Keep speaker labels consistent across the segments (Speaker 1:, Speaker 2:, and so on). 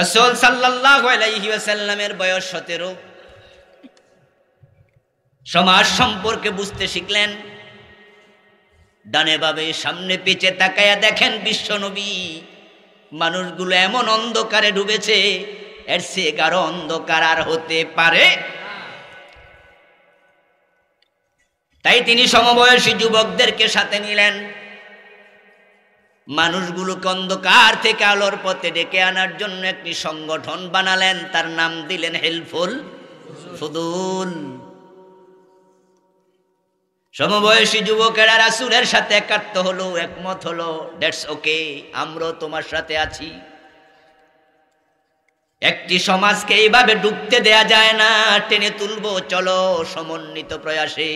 Speaker 1: রসুল সাল্লাহামের বয়স সতেরো সমাজ সম্পর্কে বুঝতে শিখলেন ডানে বাবে সামনে পেঁচে তাকায়া দেখেন বিশ্বনবী মানুষগুলো এমন অন্ধকারে ডুবেছে এর সে কারো অন্ধকার আর হতে পারে তাই তিনি সমবয়সী যুবকদেরকে সাথে নিলেন মানুষগুলোকে অন্ধকার থেকে আলোর পথে ডেকে আনার জন্য একটি সংগঠন বানালেন তার নাম দিলেন হেল্পফুল ফুদুল সমবয়সী যুবকেরা রাসুলের সাথে একাত্ম হলো একমত হলো ডেটস ওকে আমরাও তোমার সাথে আছি একটি সমাজকে এইভাবে ডুবতে দেয়া যায় না টেনে তুলবো চলো সমন্বিত প্রয়াসে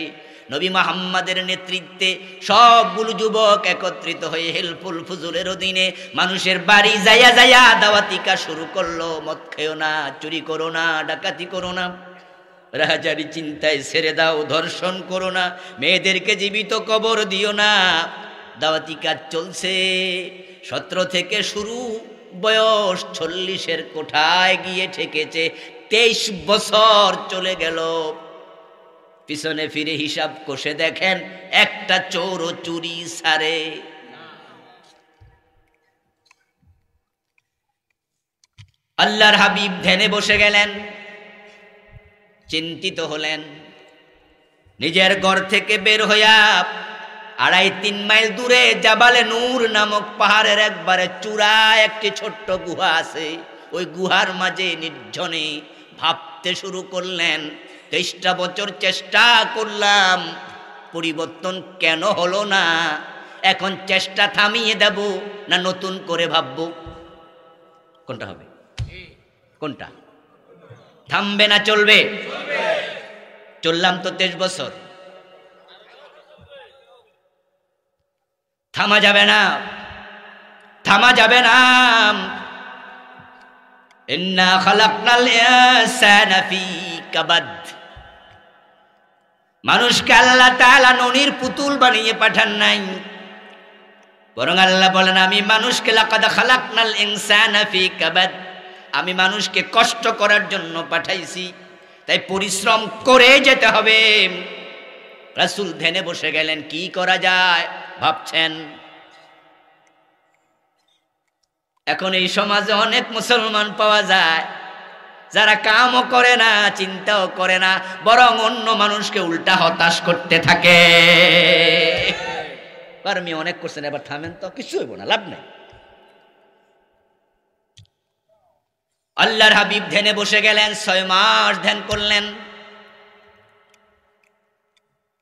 Speaker 1: নবী মাহাম্মাদের নেতৃত্বে সবগুলো যুবক একত্রিত হয়ে হেলফুল ফুজুলের অধীনে মানুষের বাড়ি যায়া যায়া দাওয়াতিকা শুরু করলো মদ খেয়েও না চুরি করো না ডাকাতি করো না রাজারি চিন্তায় ছেড়ে দাও ধর্ষণ করো না মেয়েদেরকে জীবিত কবর দিও না দাওয়াতি কাজ চলছে সতেরো থেকে শুরু বয়স চল্লিশের কোঠায় গিয়ে ঠেকেছে তেইশ বছর চলে গেল পিছনে ফিরে হিসাব কষে দেখেন একটা চোর চুরি সারে আল্লাহর হাবিব ধ্যানে বসে গেলেন চিন্তিত হলেন নিজের ঘর থেকে বের হইয়া আড়াই তিন মাইল দূরে জাবালে নূর নামক পাহাড়ের একবারে চূড়া একটি ছোট্ট গুহা আছে ওই গুহার মাঝে নির্জনে ভাবতে শুরু করলেন তেইশটা বছর চেষ্টা করলাম পরিবর্তন কেন হলো না এখন চেষ্টা থামিয়ে দেব না নতুন করে ভাবব কোনটা হবে কোনটা থামবে না চলবে চললাম তো তেইশ বছর থামা যাবে না থামা যাবে না ইন্না কাবাদ মানুষকে আল্লাহ তালা ননির পুতুল বানিয়ে পাঠান নাই বরং আল্লাহ বলেন আমি মানুষকে লাকাদা খালাকনাল ইনসানা ফি কাবাদ আমি মানুষকে কষ্ট করার জন্য পাঠাইছি তাই পরিশ্রম করে যেতে হবে রাসুল ধেনে বসে গেলেন কি করা যায় ভাবছেন এখন এই সমাজে অনেক মুসলমান পাওয়া যায় যারা কামও করে না চিন্তাও করে না বরং অন্য মানুষকে উল্টা হতাশ করতে থাকে আমি অনেক করছেন এবার থামেন তো কিছু হইব না লাভ নেই আল্লাহর হাবিব ধ্যানে বসে গেলেন ছয় মাস ধ্যান করলেন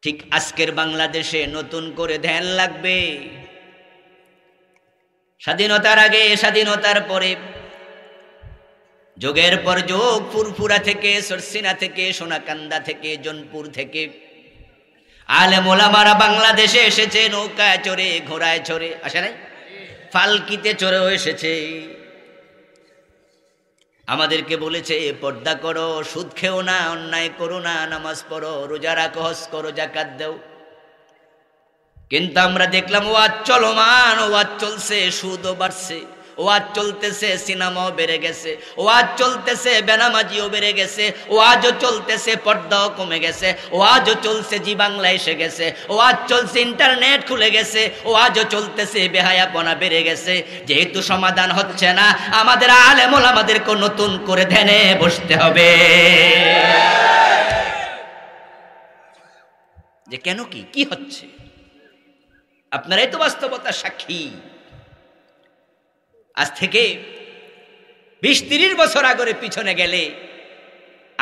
Speaker 1: ঠিক আজকের বাংলাদেশে নতুন করে ধ্যান লাগবে স্বাধীনতার আগে স্বাধীনতার পরে যোগের পর যোগ ফুরফুরা থেকে সরসিনা থেকে সোনাকান্দা থেকে জনপুর থেকে আলে মোলামারা বাংলাদেশে এসেছে নৌকায় চড়ে ঘোড়ায় চড়ে আসে নাই ফালকিতে চড়েও এসেছে আমাদেরকে বলেছে পর্দা করো সুদ খেও না অন্যায় করো না নামাজ পড়ো রোজা রাখো হস করো জাকাত দেও কিন্তু আমরা দেখলাম ওয়াজ চলমান ওয়াজ চলছে সুদও বাড়ছে ওয়াজ চলতেছে সিনেমাও বেড়ে গেছে ওয়াজ চলতেছে বেনামাজিও বেড়ে গেছে ওয়াজও চলতেছে পর্দাও কমে গেছে ওয়াজও চলছে জি বাংলা এসে গেছে ওয়াজ চলছে ইন্টারনেট খুলে গেছে ওয়াজও চলতেছে বেহায়াপনা বেড়ে গেছে যেহেতু সমাধান হচ্ছে না আমাদের আলেমল আমাদেরকে নতুন করে ধ্যানে বসতে হবে যে কেন কি কি হচ্ছে আপনারাই তো বাস্তবতা সাক্ষী আজ থেকে বিশ তিরিশ বছর আগরে পিছনে গেলে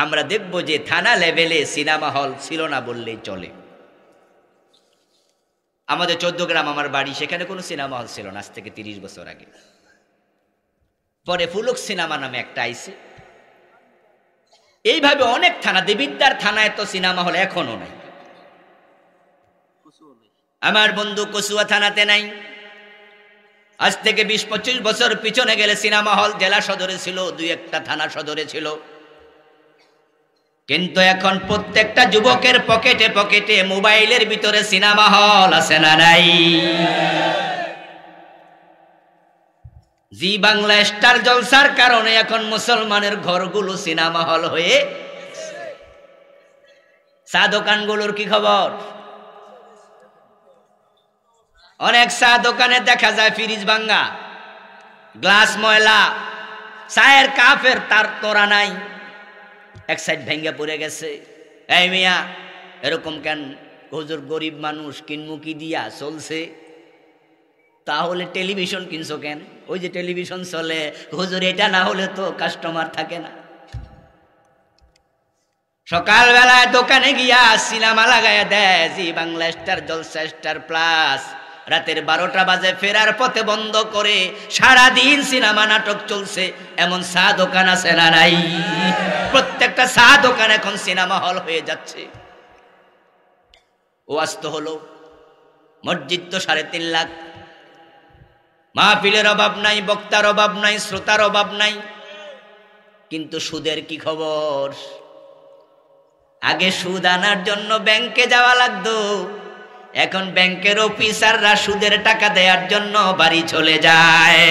Speaker 1: আমরা দেখব যে থানা লেভেলে সিনেমা হল ছিল না বললেই চলে আমাদের চোদ্দ গ্রাম আমার বাড়ি সেখানে কোনো সিনেমা হল ছিল না আজ থেকে তিরিশ বছর আগে পরে ফুলক সিনেমা নামে একটা আইসে এইভাবে অনেক থানা দেবিদ্যার থানায় তো সিনেমা হল এখনও নাই আমার বন্ধু কসুয়া থানাতে নাই আজ থেকে বিশ পঁচিশ বছর পিছনে গেলে সিনেমা হল জেলা সদরে ছিল দুই একটা থানা সদরে ছিল কিন্তু এখন প্রত্যেকটা যুবকের পকেটে পকেটে মোবাইলের ভিতরে সিনেমা হল আছে না নাই জি বাংলা স্টার জলসার কারণে এখন মুসলমানের ঘরগুলো সিনেমা হল হয়ে চা দোকানগুলোর কি খবর অনেক চা দোকানে দেখা যায় ফ্রিজ ভাঙ্গা গ্লাস ময়লা চায়ের কাপের তার তোরা নাই এক সাইড ভেঙ্গে পড়ে গেছে এই মিয়া এরকম কেন হুজুর গরিব মানুষ কিনমুকি দিয়া চলছে তাহলে টেলিভিশন কিনছো কেন ওই যে টেলিভিশন চলে হুজুর এটা না হলে তো কাস্টমার থাকে না সকালবেলায় দোকানে গিয়া সিনেমা লাগাইয়া দেয় Zee Bangla star Jalsha star plus রাতের বারোটা বাজে ফেরার পথে বন্ধ করে সারা দিন সিনেমা নাটক চলছে এমন সা দোকান আছে না নাই প্রত্যেকটা সা দোকান এখন সিনেমা হল হয়ে যাচ্ছে ও আস্ত হলো মসজিদ তো সাড়ে তিন লাখ মাহফিলের অভাব নাই বক্তার অভাব নাই শ্রোতার অভাব নাই কিন্তু সুদের কি খবর আগে সুদ আনার জন্য ব্যাংকে যাওয়া লাগতো এখন ব্যাংকের অফিসাররা সুদের টাকা দেওয়ার জন্য বাড়ি চলে যায়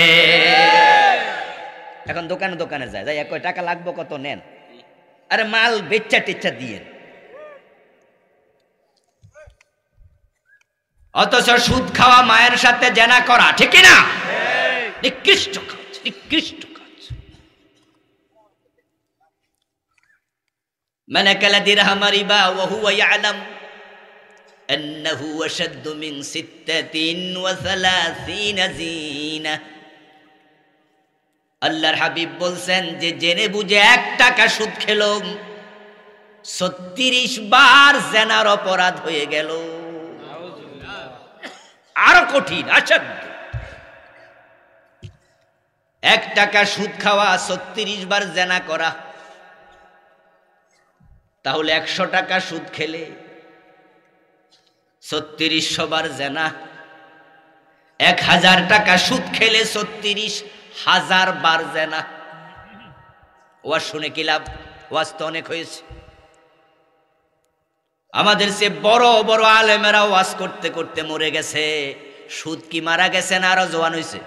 Speaker 1: এখন দোকানে দোকানে যায় যাই এক টাকা লাগবো কত নেন আরে মাল বেচা টেচা দিয়ে অথচ সুদ খাওয়া মায়ের সাথে জেনা করা ঠিক না নিকৃষ্ট কাজ নিকৃষ্ট কাজ মানে কালা দিরহামারিবা ওহু ইয়ালাম أنه أشد من ستة وثلاثين زينة আল্লাহর হাবিব বলছেন যে জেনে বুঝে এক টাকা সুদ খেল ছত্রিশ বার জেনার অপরাধ হয়ে গেল আরো কঠিন আসাধ্য এক টাকা সুদ খাওয়া ছত্রিশ বার জেনা করা তাহলে একশো টাকা সুদ খেলে ছত্রিশশো বার জেনা এক হাজার টাকা সুদ খেলে ছত্রিশ হাজার বার জেনা ওয়া শুনে কি লাভ ওয়াজ তো অনেক হয়েছে আমাদের সে বড় বড় আলেমেরা ওয়াজ করতে করতে মরে গেছে সুদ কি মারা গেছে না আরো জোয়ান হয়েছে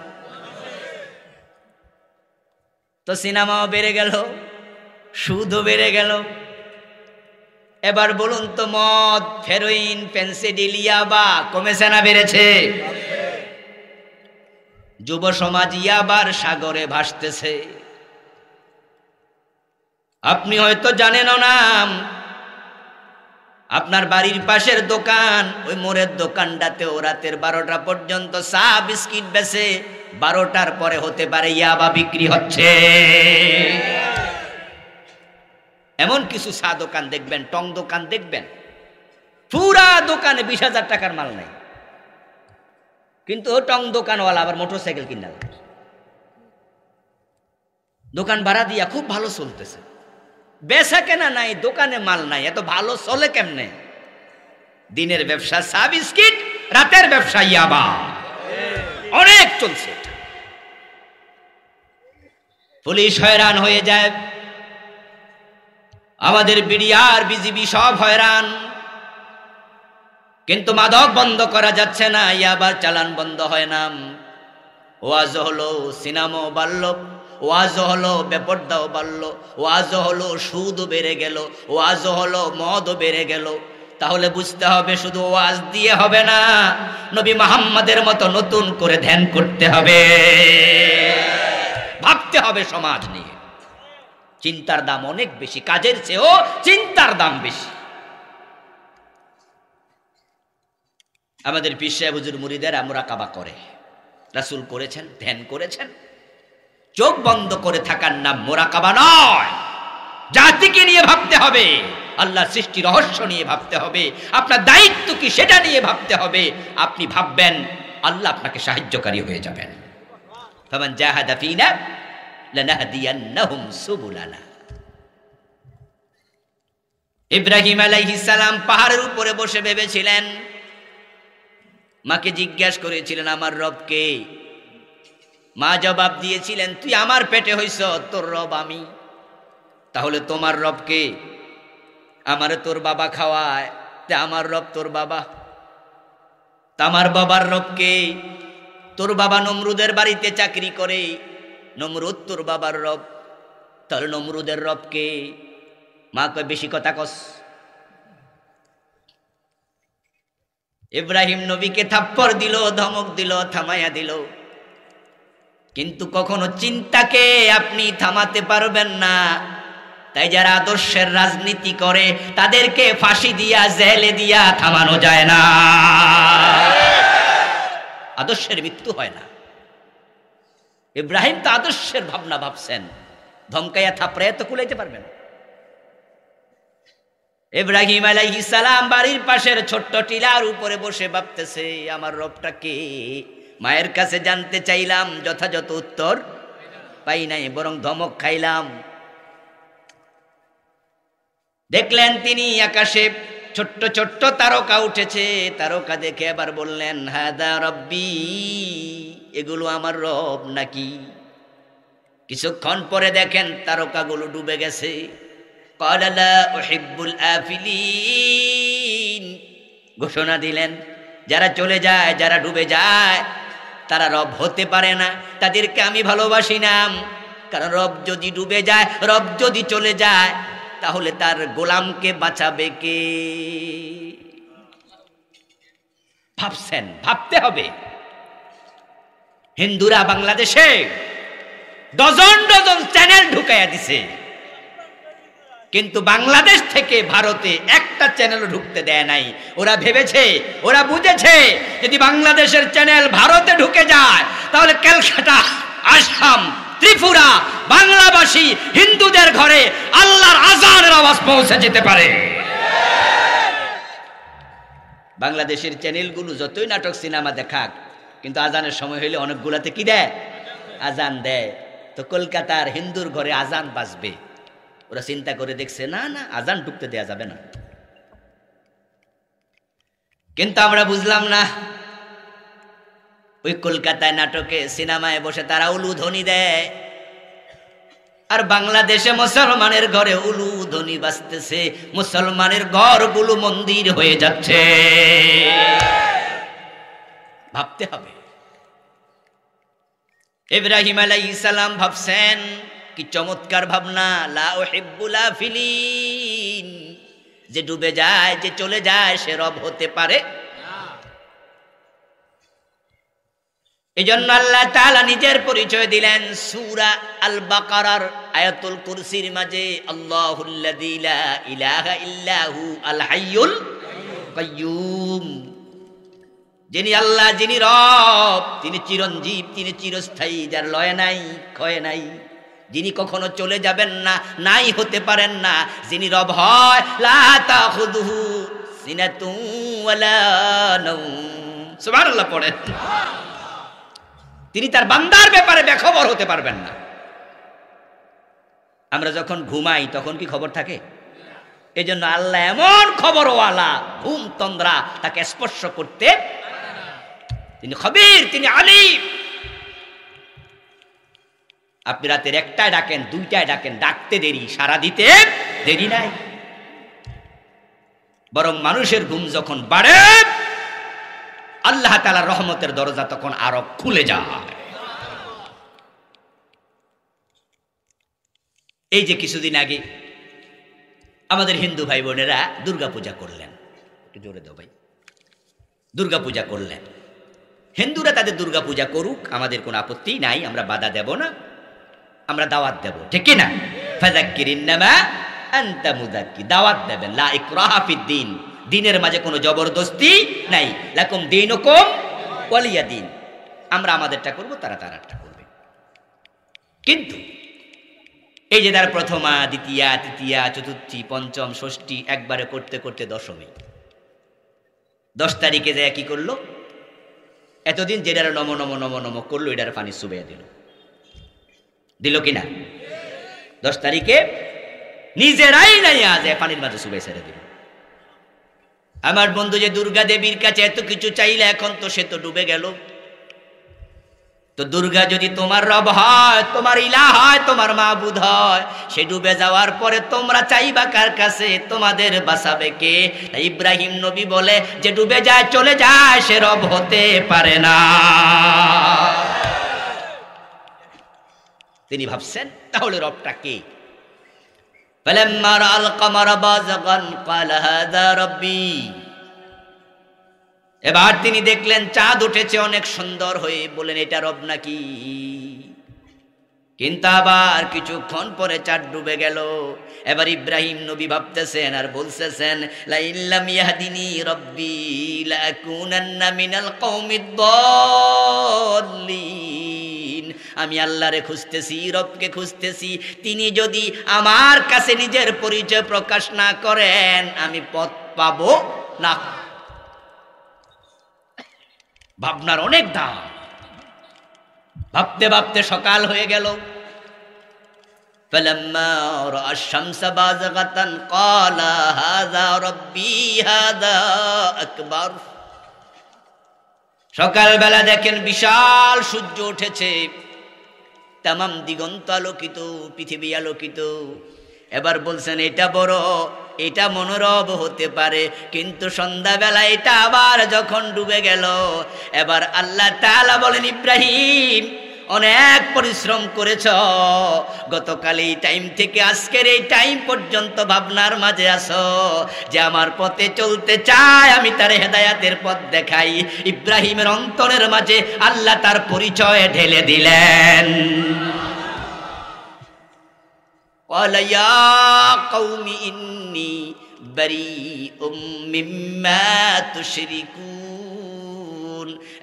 Speaker 1: তো সিনেমাও বেড়ে গেল সুদও বেড়ে গেল এবার বলুন তো মদ ফেরোইন পেন্সিডিলিয়া বা কমেছে না বেড়েছে যুব সমাজ ইয়াবার সাগরে ভাসতেছে আপনি হয়তো জানেন নাম আপনার বাড়ির পাশের দোকান ওই মোড়ের দোকানটাতেও রাতের বারোটা পর্যন্ত চা বিস্কিট বেছে বারোটার পরে হতে পারে ইয়াবা বিক্রি হচ্ছে এমন কিছু চা দোকান দেখবেন টং দোকান দেখবেন পুরা দোকানে বিশ হাজার টাকার মাল নাই কিন্তু ও টং দোকানওয়ালা আবার মোটর সাইকেল কিনা দোকান ভাড়া দিয়া খুব ভালো চলতেছে বেচা কেনা নাই দোকানে মাল নাই এত ভালো চলে কেমনে দিনের ব্যবসা চা বিস্কিট রাতের ব্যবসা ইয়াবা অনেক চলছে পুলিশ হয়রান হয়ে যায় আমাদের বিডিআর বিজিবি সব হয়রান কিন্তু মাদক বন্ধ করা যাচ্ছে না ইয়াবার চালান বন্ধ হয় না ওয়াজ হলো সিনামো বাড়ল ওয়াজ হলো বেপরদাও বাড়ল ওয়াজ হলো সুদও বেড়ে গেল ওয়াজ হলো মদও বেড়ে গেল তাহলে বুঝতে হবে শুধু ওয়াজ দিয়ে হবে না নবী মাহাম্মাদের মতো নতুন করে ধ্যান করতে হবে ভাবতে হবে সমাজ নিয়ে চিন্তার দাম অনেক বেশি কাজের চেয়েও চিন্তার দাম বেশি আমাদের পীর সাহেব হুজুর মুড়িদের আমরা কাবা করে রাসুল করেছেন ধ্যান করেছেন চোখ বন্ধ করে থাকার নাম মোরাকাবা নয় জাতিকে নিয়ে ভাবতে হবে আল্লাহ সৃষ্টি রহস্য নিয়ে ভাবতে হবে আপনার দায়িত্ব কি সেটা নিয়ে ভাবতে হবে আপনি ভাববেন আল্লাহ আপনাকে সাহায্যকারী হয়ে যাবেন তখন জাহাদা ফিনা লানাহদিয়ান্নাহুম সুবুলানা ইব্রাহিম আলাইহিস সালাম পাহাড়ের উপরে বসে ভেবেছিলেন মাকে জিজ্ঞাসা করেছিলেন আমার রবকে মা জবাব দিয়েছিলেন তুই আমার পেটে হইস তোর রব আমি তাহলে তোমার রবকে আমার তোর বাবা খাওয়ায় তে আমার রব তোর বাবা তামার বাবার রবকে তোর বাবা নমরুদের বাড়িতে চাকরি করে নমরুদ তোর বাবার রব তাহলে নমরুদের রবকে মা কয় বেশি কথা কস ইব্রাহিম নবীকে থাপ্পর দিল ধমক দিল থামাইয়া দিল কিন্তু কখনো চিন্তাকে আপনি থামাতে পারবেন না তাই যারা আদর্শের রাজনীতি করে তাদেরকে ফাঁসি দিয়া জেলে দিয়া থামানো যায় না আদর্শের মৃত্যু হয় না ইব্রাহিম তো আদর্শের ভাবনা ভাবছেন ধমকাইয়া থাপড়াইয়া তো কুলাইতে পারবেন ইব্রাহিম আলাইহি সালাম বাড়ির পাশের ছোট্ট টিলার উপরে বসে ভাবতেছে আমার রবটা কে মায়ের কাছে জানতে চাইলাম যথাযথ উত্তর পাই নাই বরং ধমক খাইলাম দেখলেন তিনি আকাশে ছোট্ট ছোট্ট তারকা উঠেছে তারকা দেখে আবার বললেন হাদা রব্বি এগুলো আমার রব নাকি কিছুক্ষণ পরে দেখেন তারকাগুলো ডুবে গেছে ঘোষণা দিলেন যারা চলে যায় যারা ডুবে যায় তারা রব হতে পারে না তাদেরকে আমি ভালোবাসি না কারণ রব যদি ডুবে যায় রব যদি চলে যায় তাহলে তার গোলামকে বাঁচাবে কে ভাবছেন ভাবতে হবে হিন্দুরা বাংলাদেশে ডজন ডজন চ্যানেল ঢুকাইয়া দিছে কিন্তু বাংলাদেশ থেকে ভারতে একটা চ্যানেল ঢুকতে দেয় নাই ওরা ভেবেছে ওরা বুঝেছে যদি বাংলাদেশের চ্যানেল ভারতে ঢুকে যায় তাহলে ক্যালকাটা আসাম ত্রিপুরা বাংলাবাসী হিন্দুদের ঘরে আল্লাহর আজানের আওয়াজ পৌঁছে যেতে পারে বাংলাদেশের চ্যানেলগুলো যতই নাটক সিনেমা দেখাক কিন্তু আজানের সময় হইলে অনেকগুলাতে কি দেয় আজান দেয় তো কলকাতার হিন্দুর ঘরে আজান বাজবে ওরা চিন্তা করে দেখছে না না আজান ঢুকতে দেয়া যাবে না কিন্তু আমরা বুঝলাম না ওই কলকাতায় নাটকে সিনেমায় বসে তারা উলু ধ্বনি দেয় আর বাংলাদেশে মুসলমানের ঘরে উলু ধ্বনি বাজতেছে মুসলমানের ঘরগুলো মন্দির হয়ে যাচ্ছে ভাবতে হবে ইব্রাহিম আলাই ইসালাম ভাবছেন কি চমৎকার ভাবনা লাহেবুলা ফিলিন যে ডুবে যায় যে চলে যায় সে রব হতে পারে এই জন্য আল্লাহ তালা নিজের পরিচয় দিলেন সুরা আল বাকারার আয়াতুল কুরসির মাঝে আল্লাহুল্লাহুম যিনি আল্লাহ যিনি রব তিনি চিরঞ্জীব তিনি চিরস্থায়ী যার লয় নাই ক্ষয় নাই যিনি কখনো চলে যাবেন না নাই হতে পারেন না যিনি রব হয় লাতা হুদহু সিনাতু ওয়ালা নাউম সুবহানাল্লাহ পড়েন তিনি তার বান্দার ব্যাপারে বেখবর হতে পারবেন না আমরা যখন ঘুমাই তখন কি খবর থাকে এই জন্য আল্লাহ এমন খবরওয়ালা ঘুম তন্দ্রা তাকে স্পর্শ করতে তিনি খবির তিনি আলিম আপনি রাতের একটায় ডাকেন দুইটায় ডাকেন ডাকতে দেরি সারা দিতে দেরি নাই বরং মানুষের ঘুম যখন বাড়ে আল্লাহ তালা রহমতের দরজা তখন আরো খুলে যায় এই যে কিছুদিন আগে আমাদের হিন্দু ভাই বোনেরা দুর্গাপূজা করলেন একটু জোরে দেও ভাই দুর্গাপূজা করলেন হিন্দুরা তাদের দুর্গাপূজা করুক আমাদের কোনো আপত্তি নাই আমরা বাধা দেব না আমরা দাওয়াত দেব ঠিক না ফাজাক্কির ইন্নামা আন্তা মুজাক্কি দাওয়াত দেবেন লা ইকরাহা ফিদ দিনের মাঝে কোনো জবরদস্তি নাই লাকুম দিন কম ওয়ালিয়া দিন আমরা আমাদেরটা করব তারা তারাটা করবে কিন্তু এই যে তার প্রথমা দ্বিতীয়া তৃতীয়া চতুর্থী পঞ্চম ষষ্ঠী একবারে করতে করতে দশমী দশ তারিখে যায় কি করলো এতদিন যেটার নম নম নম নম করলো এটার পানি সুবাইয়া দিল দিল কিনা দশ তারিখে নিজেরাই নাই আজ পানির মাঝে সুবাই ছেড়ে দিল আমার বন্ধু যে দুর্গা দেবীর কাছে এত কিছু চাইলে এখন তো সে তো ডুবে গেল তো দুর্গা যদি তোমার রব হয় তোমার ইলা হয় তোমার মা বুধ হয় সে ডুবে যাওয়ার পরে তোমরা চাইবা কার কাছে তোমাদের বাসাবে কে ইব্রাহিম নবী বলে যে ডুবে যায় চলে যায় সে রব হতে পারে না তিনি ভাবছেন তাহলে রবটা কে এবার তিনি দেখলেন চাঁদ উঠেছে অনেক সুন্দর হয়ে বলেন এটা রব নাকি কিন্তু আবার কিছুক্ষণ পরে চাঁদ ডুবে গেল এবার ইব্রাহিম নবী ভাবতেছেন আর বলতেছেন লাইল্লাম রব্বি দিন আমি আল্লাহরে খুঁজতেছি ইউরোপকে খুঁজতেছি তিনি যদি আমার কাছে নিজের পরিচয় প্রকাশ না করেন আমি পথ পাব না ভাবনার অনেক দাম ভাবতে ভাবতে সকাল হয়ে গেল فلما رأى الشمس بازغة
Speaker 2: সকালবেলা দেখেন বিশাল
Speaker 1: সূর্য উঠেছে তামাম দিগন্ত আলোকিত পৃথিবী আলোকিত এবার বলছেন এটা বড় এটা মনোরব হতে পারে কিন্তু সন্ধ্যাবেলা এটা আবার যখন ডুবে গেল এবার আল্লাহ তালা বলেন ইব্রাহিম অনেক পরিশ্রম করেছ গতকাল এই টাইম থেকে আজকের এই টাইম পর্যন্ত ভাবনার মাঝে আসো যে আমার পথে চলতে চায় আমি তার হেদায়াতের পথ দেখাই ইব্রাহিমের অন্তরের মাঝে আল্লাহ তার পরিচয় ঢেলে দিলেন কৌমি ইন্নি বরি তুশ্রী তুশরিকুন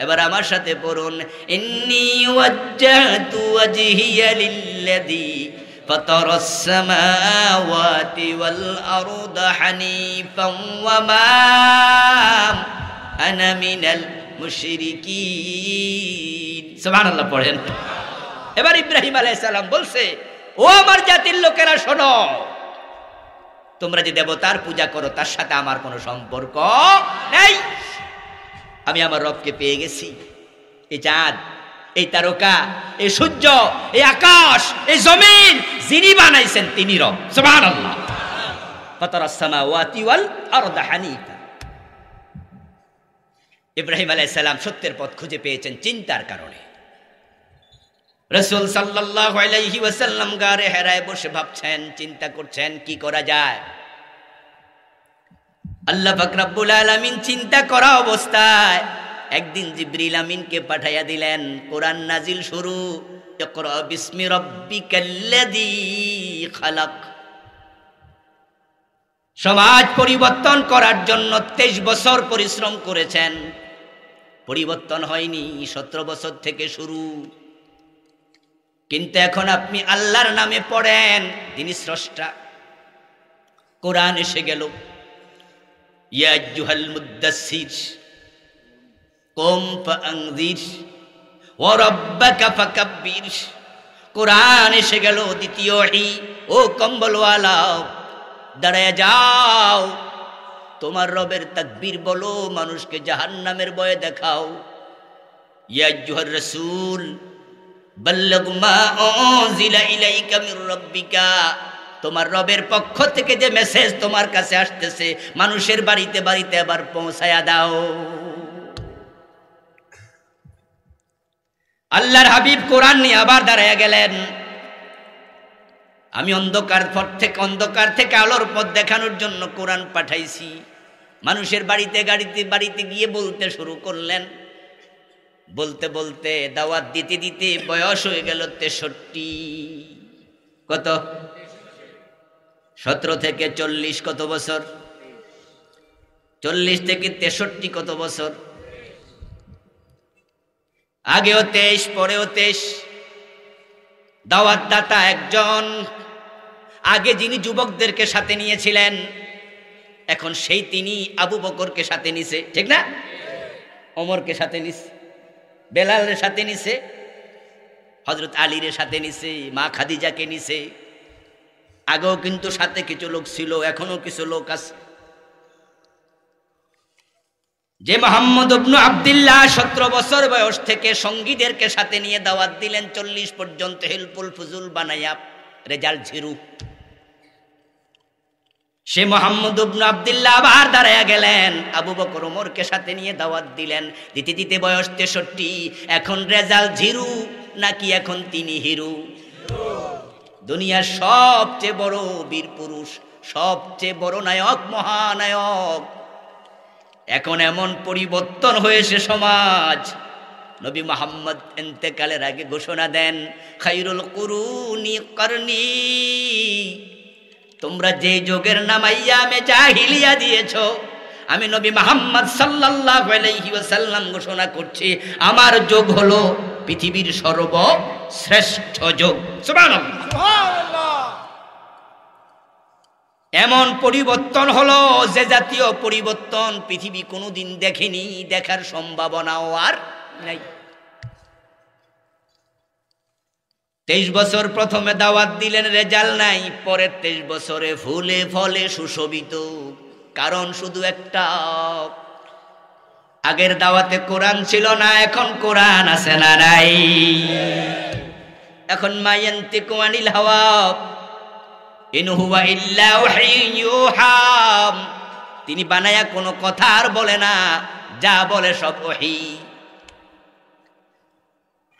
Speaker 1: এবার আমার সাথে পড়ুন ইন্নি ওয়াজ্জাতু ওয়াজহিয়া লিল্লাযী فطر السماوات والأرض حنيفا وما أنا من المشركين سبحان الله পড়েন এবার ইব্রাহিম আলাইহিস সালাম বলছে ও আমার জাতির লোকেরা শোনো তোমরা যে দেবতার পূজা করো তার সাথে আমার কোনো সম্পর্ক নেই আমি আমার রবকে পেয়ে গেছি এই চাঁদ এই তারকা এই সূর্য এই আকাশ এই জমিন যিনি বানাইছেন তিনি রব সোমান আল্লাহ ইব্রাহিম আলাই সালাম সত্যের পথ খুঁজে পেয়েছেন চিন্তার কারণে রসুল সাল্লাহ আলাইহি ওয়াসাল্লাম গারে হেরায় বসে ভাবছেন চিন্তা করছেন কি করা যায় আল্লাহ ফাকরাবুল আলমিন চিন্তা করা অবস্থায় একদিন জিব্রিল আমিনকে পাঠাইয়া দিলেন কোরআন নাজিল শুরু খালাক সমাজ পরিবর্তন করার জন্য তেইশ বছর পরিশ্রম করেছেন পরিবর্তন হয়নি সতেরো বছর থেকে শুরু কিন্তু এখন আপনি আল্লাহর নামে পড়েন তিনি স্রষ্টা কোরআন এসে গেল ইয়াজুহাল মুদাসির কম ফাংদির ও রব্বাকা ফাকাব্বির কোরআন এসে গেল দ্বিতীয় হি ও কম্বলওয়ালাও দাঁড়ায় যাও তোমার রবের তাকবীর বলো মানুষকে জাহান্নামের বয়ে দেখাও ইয়াজুহার রসুল বল্লগ মা ও জিলা ইলাইকা মির রব্বিকা তোমার রবের পক্ষ থেকে যে মেসেজ তোমার কাছে আসতেছে মানুষের বাড়িতে বাড়িতে আবার পৌঁছায়া দাও আল্লাহর হাবিব কোরআন নিয়ে আবার দাঁড়ায় গেলেন আমি অন্ধকার পথ থেকে অন্ধকার থেকে আলোর পথ দেখানোর জন্য কোরআন পাঠাইছি মানুষের বাড়িতে গাড়িতে বাড়িতে গিয়ে বলতে শুরু করলেন বলতে বলতে দাওয়াত দিতে দিতে বয়স হয়ে গেল তেষট্টি কত সতেরো থেকে চল্লিশ কত বছর চল্লিশ থেকে তেষট্টি কত বছর আগেও তেইশ পরেও তেইশ দাওয়াত দাতা একজন আগে যিনি যুবকদেরকে সাথে নিয়েছিলেন এখন সেই তিনি আবু বকরকে সাথে নিছে ঠিক না অমরকে সাথে নিছে বেলালের সাথে নিছে হজরত আলীর সাথে নিছে মা খাদিজাকে নিছে আগেও কিন্তু সাথে কিছু লোক ছিল এখনো কিছু লোক আছে যে মোহাম্মদ আবদুল্লাহ সতেরো বছর বয়স থেকে সঙ্গীদেরকে সাথে নিয়ে দাওয়াত দিলেন চল্লিশ পর্যন্ত হেলপুল ফুজুল বানাইয়া রেজাল্ট ঝিরু সে মোহাম্মদ উবনু আবদুল্লাহ আবার দাঁড়ায়া গেলেন আবু বকর ওমরকে সাথে নিয়ে দাওয়াত দিলেন দিতে দিতে বয়স তেষট্টি এখন রেজাল্ট ঝিরু নাকি এখন তিনি হিরু দুনিয়ার সবচেয়ে বড় বীর পুরুষ সবচেয়ে বড় নায়ক মহানায়ক এখন এমন পরিবর্তন হয়েছে সমাজ নবী মোহাম্মদ এতেকালের আগে ঘোষণা দেন খাইরুল করুনি করনি তোমরা যে যোগের নামাইয়া আমি চাহিলিয়া দিয়েছ আমি নবী মোহাম্মদ সাল্লাহ সাল্লাম ঘোষণা করছি আমার যোগ হলো পৃথিবীর সর্বশ্রেষ্ঠ যোগ এমন পরিবর্তন হলো যে জাতীয় পরিবর্তন পৃথিবী কোনোদিন দেখেনি দেখার সম্ভাবনাও আর নাই তেইশ বছর প্রথমে দাওয়াত দিলেন রেজাল নাই পরের তেইশ বছরে ফুলে ফলে সুশোভিত কারণ শুধু একটা আগের দাওয়াতে কোরআন ছিল না এখন কোরআন আছে না নাই এখন মায়ান্তি কুমানিল হাওয়া তিনি বানায়া কোনো কথা আর বলে না যা বলে সব ওহি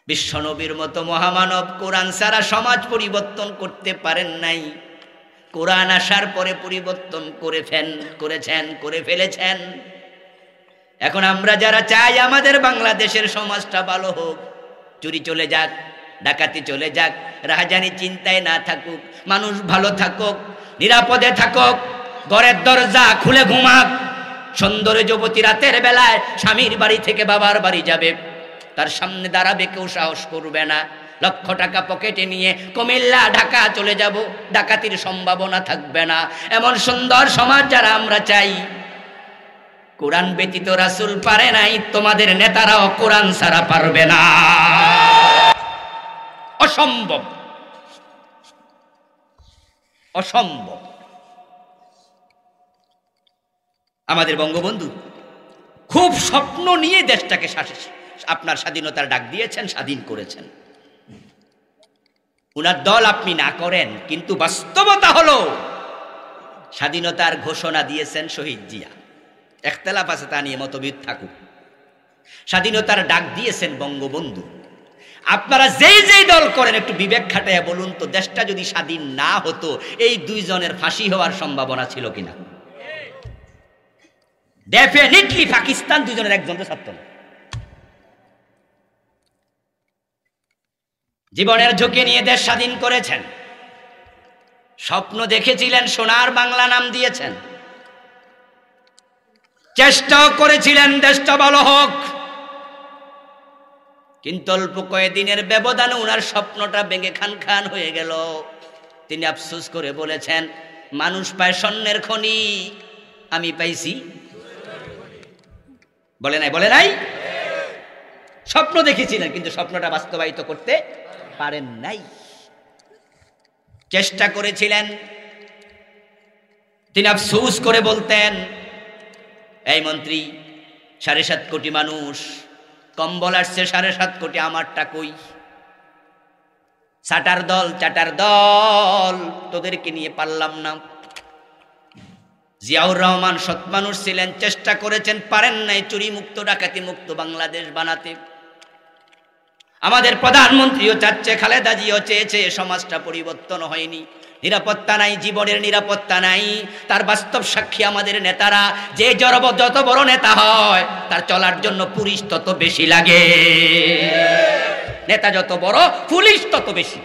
Speaker 1: বিশ্বনবীর মতো মহামানব কোরআন সারা সমাজ পরিবর্তন করতে পারেন নাই কোরআন আসার পরে পরিবর্তন করে ফেন করেছেন করে ফেলেছেন এখন আমরা যারা চাই আমাদের বাংলাদেশের সমাজটা ভালো হোক চুরি চলে যাক ডাকাতি চলে যাক রাহাজানি চিন্তায় না থাকুক মানুষ ভালো থাকুক নিরাপদে থাকুক ঘরের দরজা খুলে ঘুমাক সুন্দর যুবতী রাতের বেলায় স্বামীর বাড়ি থেকে বাবার বাড়ি যাবে তার সামনে দাঁড়াবে কেউ সাহস করবে না লক্ষ টাকা পকেটে নিয়ে কুমিল্লা ঢাকা চলে যাব ডাকাতির সম্ভাবনা থাকবে না এমন সুন্দর সমাজ যারা আমরা চাই কোরআন ব্যতীত রাসুল পারে নাই তোমাদের নেতারাও কোরআন ছাড়া পারবে না অসম্ভব অসম্ভব আমাদের বঙ্গবন্ধু খুব স্বপ্ন নিয়ে দেশটাকে আপনার স্বাধীনতার ডাক দিয়েছেন স্বাধীন করেছেন উনার দল আপনি না করেন কিন্তু বাস্তবতা হলো স্বাধীনতার ঘোষণা দিয়েছেন শহীদ জিয়া একতলাফ আছে তা নিয়ে মতভেদ থাকুক স্বাধীনতার ডাক দিয়েছেন বঙ্গবন্ধু আপনারা যেই যেই দল করেন একটু বিবেক খাটাইয়া বলুন তো দেশটা যদি স্বাধীন না হতো এই দুইজনের ফাঁসি হওয়ার সম্ভাবনা ছিল কিনা ডেফিনেটলি পাকিস্তান দুজনের একজন সত্য না জীবনের ঝুঁকি নিয়ে দেশ স্বাধীন করেছেন স্বপ্ন দেখেছিলেন সোনার বাংলা নাম দিয়েছেন চেষ্টা করেছিলেন দেশটা ভালো হোক কিন্তু অল্প কয়েকদিনের ব্যবধানে ওনার স্বপ্নটা ভেঙে খান খান হয়ে গেল তিনি আফসুস করে বলেছেন মানুষ পায় স্বর্ণের খনি আমি পাইছি বলে নাই বলে নাই স্বপ্ন দেখেছিলেন কিন্তু স্বপ্নটা বাস্তবায়িত করতে পারেন নাই চেষ্টা করেছিলেন তিনি আফসুস করে বলতেন এই মন্ত্রী সাড়ে সাত কোটি মানুষ কম্বল আসছে সাড়ে সাত কোটি আমারটা কই চাটার দল চাটার দল তোদেরকে নিয়ে পারলাম না জিয়াউর রহমান সৎ মানুষ ছিলেন চেষ্টা করেছেন পারেন নাই চুরি মুক্ত ডাকাতি মুক্ত বাংলাদেশ বানাতে
Speaker 2: আমাদের প্রধানমন্ত্রীও
Speaker 1: চাচ্ছে খালেদা জিও চেয়েছে সমাজটা পরিবর্তন হয়নি নিরাপত্তা নাই জীবনের নিরাপত্তা নাই তার বাস্তব সাক্ষী আমাদের নেতারা যে জরব যত বড় নেতা হয় তার চলার জন্য পুলিশ তত বেশি লাগে নেতা যত বড় পুলিশ তত বেশি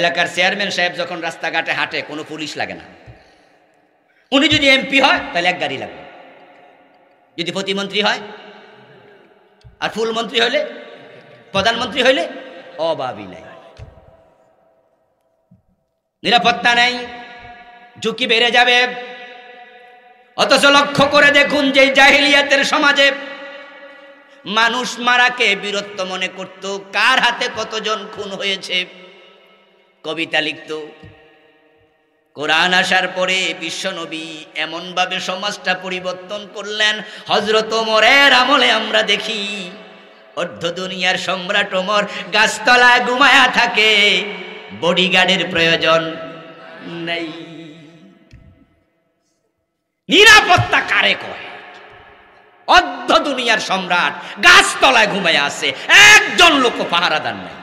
Speaker 1: এলাকার চেয়ারম্যান সাহেব যখন রাস্তাঘাটে হাঁটে কোনো পুলিশ লাগে না উনি যদি এমপি হয় তাহলে এক গাড়ি লাগবে যদি প্রতিমন্ত্রী হয় আর ফুলমন্ত্রী হইলে প্রধানমন্ত্রী হইলে অবাবি নাই নিরাপত্তা নেই ঝুঁকি বেড়ে যাবে অথচ লক্ষ্য করে দেখুন যে জাহিলিয়াতের সমাজে মানুষ মারাকে বীরত্ব মনে করত কার হাতে কতজন খুন হয়েছে কবিতা লিখত কোরআন আসার পরে বিশ্বনবী এমনভাবে সমাজটা পরিবর্তন করলেন হজরত মরের আমলে আমরা দেখি অর্ধ দুনিয়ার সম্রাট ওমর গাছতলায় ঘুমায়া থাকে বডিগার্ডের প্রয়োজন নেই নিরাপত্তা কারে কয় অর্ধ দুনিয়ার সম্রাট গাছতলায় ঘুমায় আছে একজন লোক পাহারাদার নাই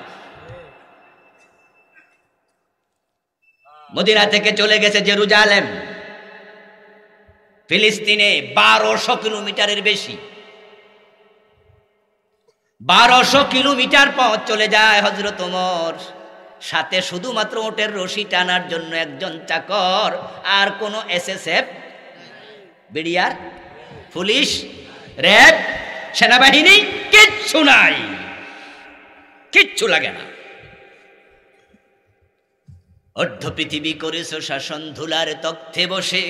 Speaker 1: মদিনা থেকে চলে গেছে জেরুজালেম ফিলিস্তিনে বারোশো কিলোমিটারের বেশি বারোশো কিলোমিটার পথ চলে যায় হজরত ওমর সাথে শুধুমাত্র ওটের রশি টানার জন্য একজন চাকর আর কোনো এসএসএফ বিডিআর পুলিশ র্যাব সেনাবাহিনী কিচ্ছু নাই কিচ্ছু লাগে না অর্ধ পৃথিবী করেছ শাসন ধুলার তক্তে বসে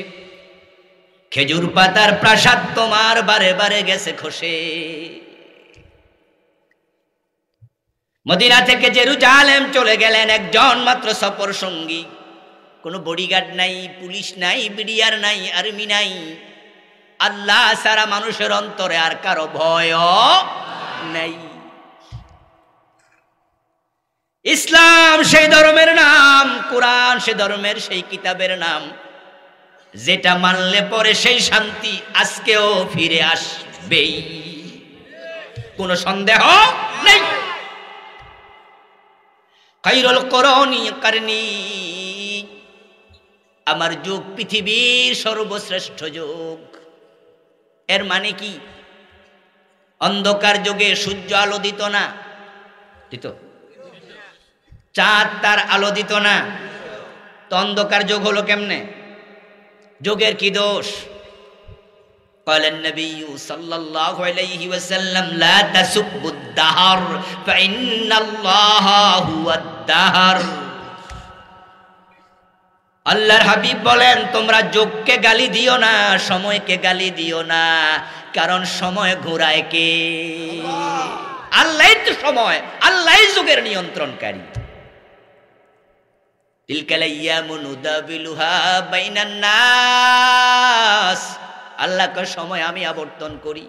Speaker 1: খেজুর পাতার প্রাসাদ তোমার বারে বারে গেছে খসে মদিনা থেকে জেরুজালেম চলে গেলেন একজন মাত্র সফর সঙ্গী কোনো বডিগার্ড নাই পুলিশ নাই বিডিআর নাই আর্মি নাই আল্লাহ সারা মানুষের অন্তরে আর কারো ভয় নাই ইসলাম সেই ধর্মের নাম কোরআন সে ধর্মের সেই কিতাবের নাম যেটা মানলে পরে সেই শান্তি আজকেও ফিরে আসবেই কোনো সন্দেহ নেই কৈরল করণি কারণি আমার যুগ পৃথিবীর সর্বশ্রেষ্ঠ যুগ এর মানে কি অন্ধকার যুগে সূর্য আলো দিত না দিত চাঁদ তার আলো দিত না তো অন্ধকার যুগ হলো কেমনে যুগের কি দোষ قال النبي صلى الله عليه وسلم لا تسبوا الدهر فإن الله هو الدهر আল্লাহর হাবিব বলেন তোমরা যোগকে গালি দিও না সময়কে গালি দিও না কারণ সময় ঘোরায় কে আল্লাহ তো সময় আল্লাহ যুগের নিয়ন্ত্রণকারী তিলকালাইয়া মুনুদা বিলুহা বাইনান্নাস নাস আল্লাহকে সময় আমি আবর্তন করি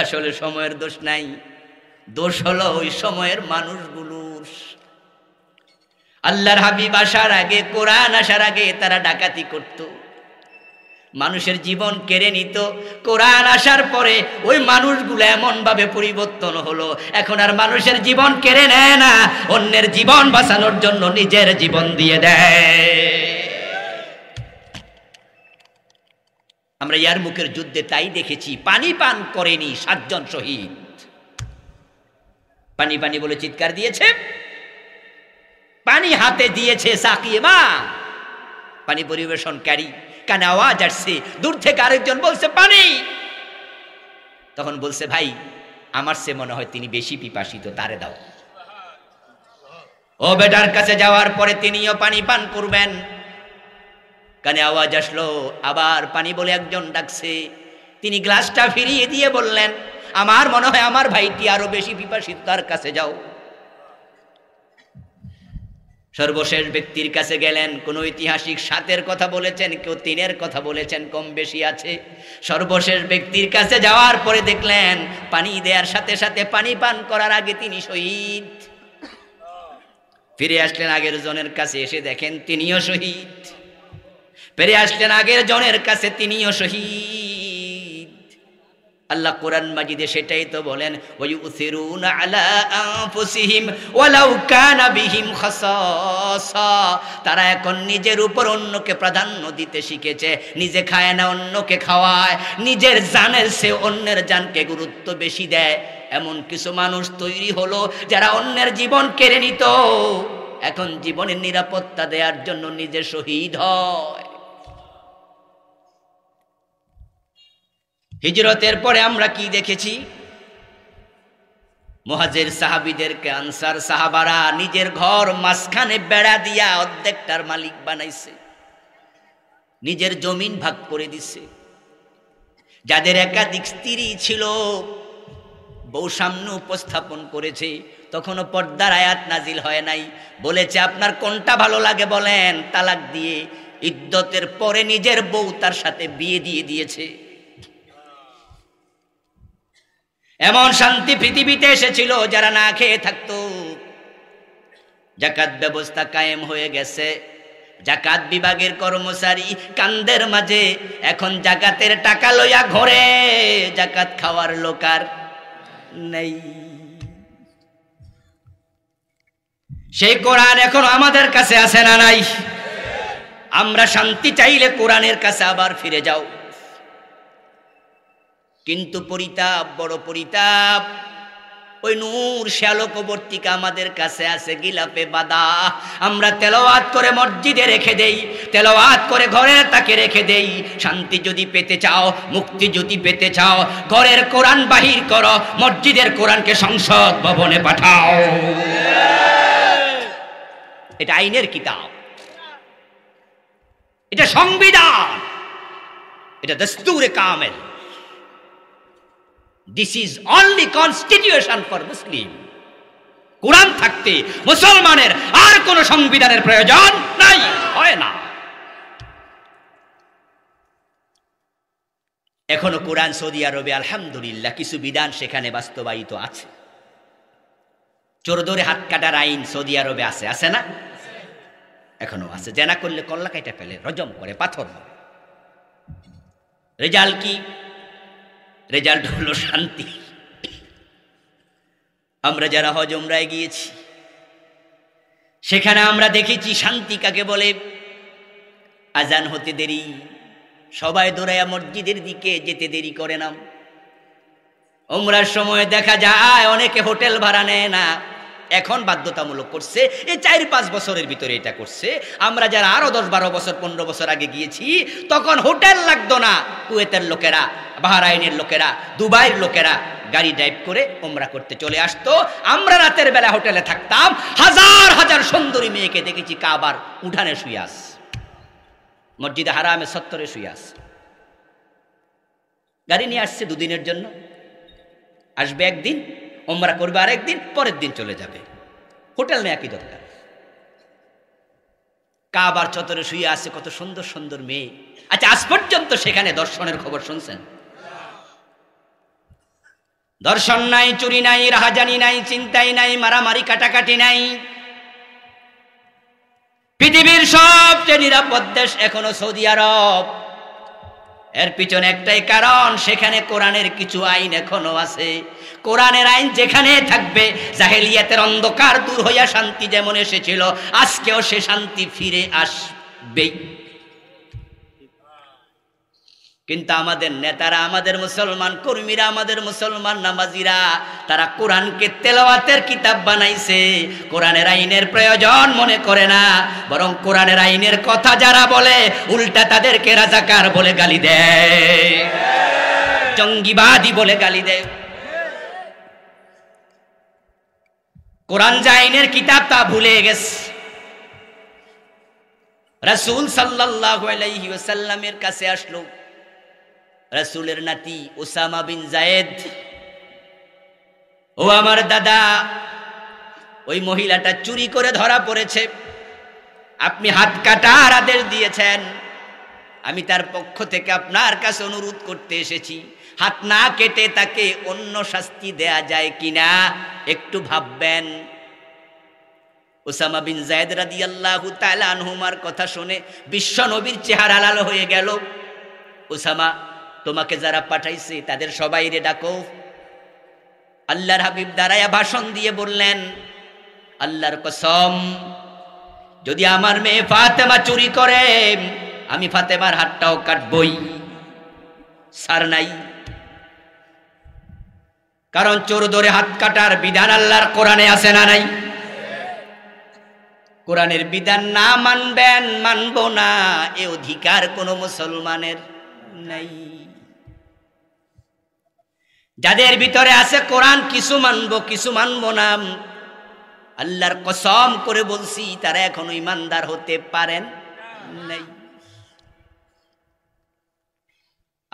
Speaker 1: আসলে সময়ের দোষ নাই দোষ হলো ওই সময়ের মানুষগুলোর আল্লাহর হাবিব আসার আগে কোরআন আসার আগে তারা ডাকাতি করত মানুষের জীবন কেড়ে নিত কোরআন আসার পরে ওই মানুষগুলো এমনভাবে পরিবর্তন হলো এখন আর মানুষের জীবন কেড়ে নেয় না অন্যের জীবন বাঁচানোর জন্য নিজের জীবন দিয়ে দেয় আমরা ইয়ার মুখের যুদ্ধে তাই দেখেছি পানি পান করেনি সাতজন শহীদ পানি পানি বলে চিৎকার দিয়েছে পানি হাতে দিয়েছে সাকিয়ে মা পানি পরিবেশন ক্যারি কানে আওয়াজ আসছে দূর থেকে আরেকজন বলছে পানি তখন বলছে ভাই আমার সে মনে হয় তিনি বেশি পিপাসিত তারে দাও ও বেটার কাছে যাওয়ার পরে তিনিও পানি পান করবেন কানে আওয়াজ আসলো আবার পানি বলে একজন ডাকছে তিনি গ্লাসটা ফিরিয়ে দিয়ে বললেন আমার মনে হয় আমার ভাইটি আরো বেশি পিপাসিত তার কাছে যাও সর্বশেষ ব্যক্তির কাছে গেলেন কোনো ঐতিহাসিক সাতের কথা বলেছেন কেউ তিনের কথা বলেছেন কম বেশি আছে সর্বশেষ ব্যক্তির কাছে যাওয়ার পরে দেখলেন পানি দেওয়ার সাথে সাথে পানি পান করার আগে তিনি শহীদ ফিরে আসলেন আগের জনের কাছে এসে দেখেন তিনিও শহীদ পেরে আসলেন আগের জনের কাছে তিনিও শহীদ আল্লাহ কোরআন মাজিদে সেটাই তো বলেন ওই উসিরুন আলা তারা এখন নিজের উপর অন্যকে প্রাধান্য দিতে শিখেছে নিজে খায় না অন্যকে খাওয়ায় নিজের জানের সে অন্যের জানকে গুরুত্ব বেশি দেয় এমন কিছু মানুষ তৈরি হলো যারা অন্যের জীবন কেড়ে নিত এখন জীবনের নিরাপত্তা দেওয়ার জন্য নিজে শহীদ হয় হিজরতের পরে আমরা কি দেখেছি মহাজের সাহাবিদেরকে আনসার সাহাবারা নিজের ঘর মাঝখানে বেড়া দিয়া অর্ধেকটার মালিক বানাইছে নিজের জমিন ভাগ করে দিছে যাদের একাধিক স্ত্রী ছিল বউ সামনে উপস্থাপন করেছে তখনও পর্দার আয়াত নাজিল হয় নাই বলেছে আপনার কোনটা ভালো লাগে বলেন তালাক দিয়ে ইদ্যতের পরে নিজের বউ তার সাথে বিয়ে দিয়ে দিয়েছে এমন শান্তি পৃথিবীতে এসেছিল যারা না খেয়ে থাকত জাকাত ব্যবস্থা কায়েম হয়ে গেছে জাকাত বিভাগের কর্মচারী কান্দের মাঝে এখন জাকাতের টাকা লইয়া ঘরে জাকাত খাওয়ার লোকার নেই সেই কোরআন এখন আমাদের কাছে আছে না নাই আমরা শান্তি চাইলে কোরআনের কাছে আবার ফিরে যাও কিন্তু পরিতাপ বড় পরিতাপ ওই নূর শ্যালকবর্তিকা আমাদের কাছে আছে গিলাপে বাদা আমরা তেলাওয়াত করে মসজিদে রেখে দেই তেলাওয়াত করে ঘরে তাকে রেখে দেই শান্তি যদি পেতে চাও মুক্তি যদি পেতে চাও ঘরের কোরআন বাহির করো মসজিদের কোরআনকে সংসদ ভবনে পাঠাও এটা আইনের কিতাব এটা সংবিধান এটা দস্তুরে কামেল this is only constitution for Muslim Quran থাকতে মুসলমানের আর কোন সংবিধানের প্রয়োজন নাই হয় না এখনো কোরআন সৌদি আরবে আলহামদুলিল্লাহ কিছু বিধান সেখানে বাস্তবায়িত আছে চোরদোরে হাত কাটার আইন সৌদি আরবে আছে আছে না এখনো আছে জেনা করলে কল্লাকাইটা ফেলে রজম করে পাথর রেজাল্ট কি রেজাল্ট হলো শান্তি আমরা যারা হজ ওমরায় গিয়েছি সেখানে আমরা দেখেছি শান্তি কাকে বলে আজান হতে দেরি সবাই দৌড়াইয়া মসজিদের দিকে যেতে দেরি করে না ওমরার সময় দেখা যায় অনেকে হোটেল ভাড়া নেয় না এখন বাধ্যতামূলক করছে এই চার পাঁচ বছরের ভিতরে এটা করছে আমরা যারা আরও দশ বারো বছর পনেরো বছর আগে গিয়েছি তখন হোটেল লাগতো না কুয়েতের লোকেরা বাহারাইনের লোকেরা দুবাইয়ের লোকেরা গাড়ি ড্রাইভ করে ওমরা করতে চলে আসতো আমরা রাতের বেলা হোটেলে থাকতাম হাজার হাজার সুন্দরী মেয়েকে দেখেছি কাবার উঠানে শুয়ে আস মসজিদে হারামে সত্তরে শুয়ে আস গাড়ি নিয়ে আসছে দুদিনের জন্য আসবে একদিন ওমরা করবে আরেক দিন পরের দিন চলে যাবে হোটেল নেয়া কি দরকার কাবার চতরে শুয়ে আছে কত সুন্দর সুন্দর মেয়ে আচ্ছা আজ পর্যন্ত সেখানে দর্শনের খবর শুনছেন দর্শন নাই চুরি নাই রাহাজানি নাই চিন্তাই নাই মারামারি কাটাকাটি নাই পৃথিবীর সবচেয়ে নিরাপদ দেশ এখনো সৌদি আরব এর পিছনে একটাই কারণ সেখানে কোরআনের কিছু আইন এখনো আছে কোরআনের আইন যেখানে থাকবে জাহেলিয়াতের অন্ধকার দূর হইয়া শান্তি যেমন এসেছিল আজকেও সে শান্তি ফিরে আসবেই কিন্তু আমাদের নেতারা আমাদের মুসলমান কর্মীরা আমাদের মুসলমান নামাজিরা তারা কোরআনকে তেলাওয়াতের কিতাব বানাইছে কোরআনের আইনের প্রয়োজন মনে করে না বরং কোরআনের আইনের কথা যারা বলে উল্টা তাদেরকে রাজাকার বলে গালি দেয় জঙ্গিবাদী বলে গালি দেয় কোরআন যে আইনের কিতাব তা ভুলে গেছে রাসূল সাল্লাল্লাহু আলাইহি ওয়াসাল্লামের কাছে আসলো রসুলের নাতি ওসামা বিন জায়েদ ও আমার দাদা ওই মহিলাটা চুরি করে ধরা পড়েছে আপনি হাত কাটার আদেশ দিয়েছেন আমি তার পক্ষ থেকে আপনার কাছে অনুরোধ করতে এসেছি হাত না কেটে তাকে অন্য শাস্তি দেয়া যায় কিনা একটু ভাববেন ওসামা বিন জায়দ রাদি আল্লাহ তালা আনহুমার কথা শুনে বিশ্ব নবীর চেহারা লাল হয়ে গেল ওসামা তোমাকে যারা পাঠাইছে তাদের সবাই রে ডাকো আল্লাহর হাবিব দ্বারায় ভাষণ দিয়ে বললেন আল্লাহর কসম যদি আমার মেয়ে ফাতেমা চুরি করে আমি ফাতেমার হাতটাও কাটবই সার নাই কারণ চোর ধরে হাত কাটার বিধান আল্লাহর কোরআনে আছে না নাই কোরআনের বিধান না মানবেন মানব না এ অধিকার কোনো মুসলমানের নাই যাদের ভিতরে আছে কোরআন কিছু মানব কিছু মানব না আল্লাহর কসম করে বলছি তারা এখন ইমানদার হতে পারেন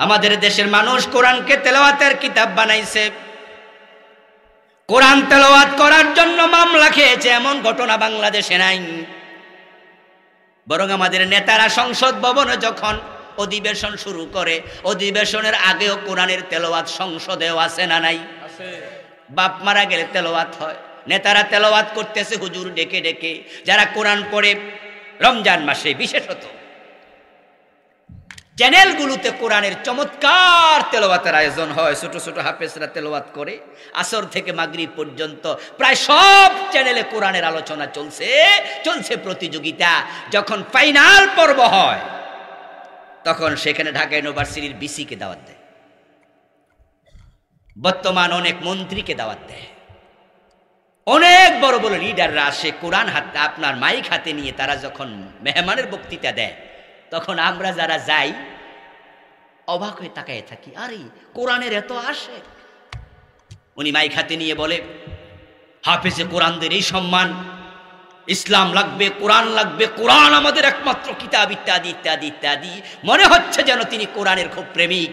Speaker 1: আমাদের দেশের মানুষ কোরআনকে তেলাওয়াতের কিতাব বানাইছে কোরআন তেলাওয়াত করার জন্য মামলা খেয়েছে এমন ঘটনা বাংলাদেশে নাই বরং আমাদের নেতারা সংসদ ভবনে যখন অধিবেশন শুরু করে অধিবেশনের আগেও কোরআনের তেলোয়াত সংসদেও আছে না নাই বাপ মারা গেলে তেলোয়াত হয় নেতারা তেলোয়াত করতেছে হুজুর ডেকে ডেকে যারা কোরআন পড়ে রমজান মাসে বিশেষত চ্যানেলগুলোতে কোরআনের চমৎকার তেলোয়াতের আয়োজন হয় ছোট ছোট হাফেজরা তেলোয়াত করে আসর থেকে মাগরি পর্যন্ত প্রায় সব চ্যানেলে কোরআনের আলোচনা চলছে চলছে প্রতিযোগিতা যখন ফাইনাল পর্ব হয় তখন সেখানে ঢাকা ইউনিভার্সিটির বিসিকে দাওয়াত দেয় বর্তমান অনেক মন্ত্রীকে দাওয়াত দেয় অনেক বড় বড় লিডাররা আসে কোরআন হাতে আপনার মাইক হাতে নিয়ে তারা যখন মেহমানের বক্তৃতা দেয় তখন আমরা যারা যাই অবাক হয়ে তাকায় থাকি আরে কোরআনের এত আসে উনি মাইক হাতে নিয়ে বলে হাফেজে কোরআনদের এই সম্মান ইসলাম লাগবে কোরআন লাগবে কোরআন আমাদের একমাত্র কিতাব ইত্যাদি ইত্যাদি ইত্যাদি মনে হচ্ছে যেন তিনি কোরআনের খুব প্রেমিক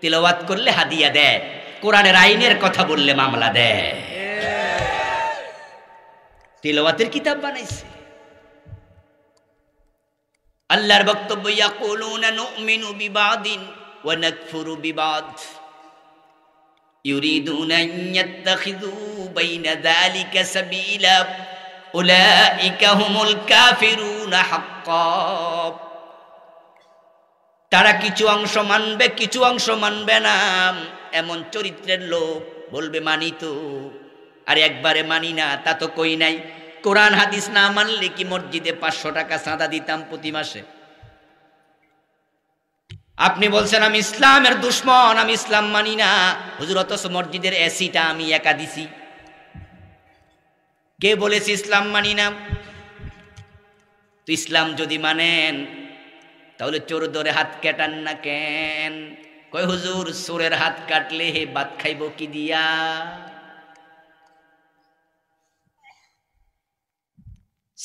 Speaker 1: তিলবাত করলে হাদিয়া দেয় কোরআনের আইনের কথা বললে মামলা দেয় তিলবাতের কিতাব বানাইছে আল্লাহর বক্তব্য ইউরিদুন নুমিনু বিবাদিন বিবাদ আন বাইনা যালিকা সাবিলা তারা কিছু অংশ মানবে কিছু অংশ মানবে না এমন চরিত্রের লোক বলবে মানি তো আর একবারে মানি না তা তো কই নাই কোরআন হাদিস না মানলে কি মসজিদে পাঁচশো টাকা চাঁদা দিতাম প্রতি মাসে আপনি বলছেন আমি ইসলামের দুশ্মন আমি ইসলাম মানি না হুজুর মসজিদের এসিটা আমি একা দিছি কে বলেছে ইসলাম মানি না তো ইসলাম যদি মানেন তাহলে চোর দরে হাত কাটান না কেন কয় হুজুর চোরের হাত কাটলে হে বাদ খাইব কি দিয়া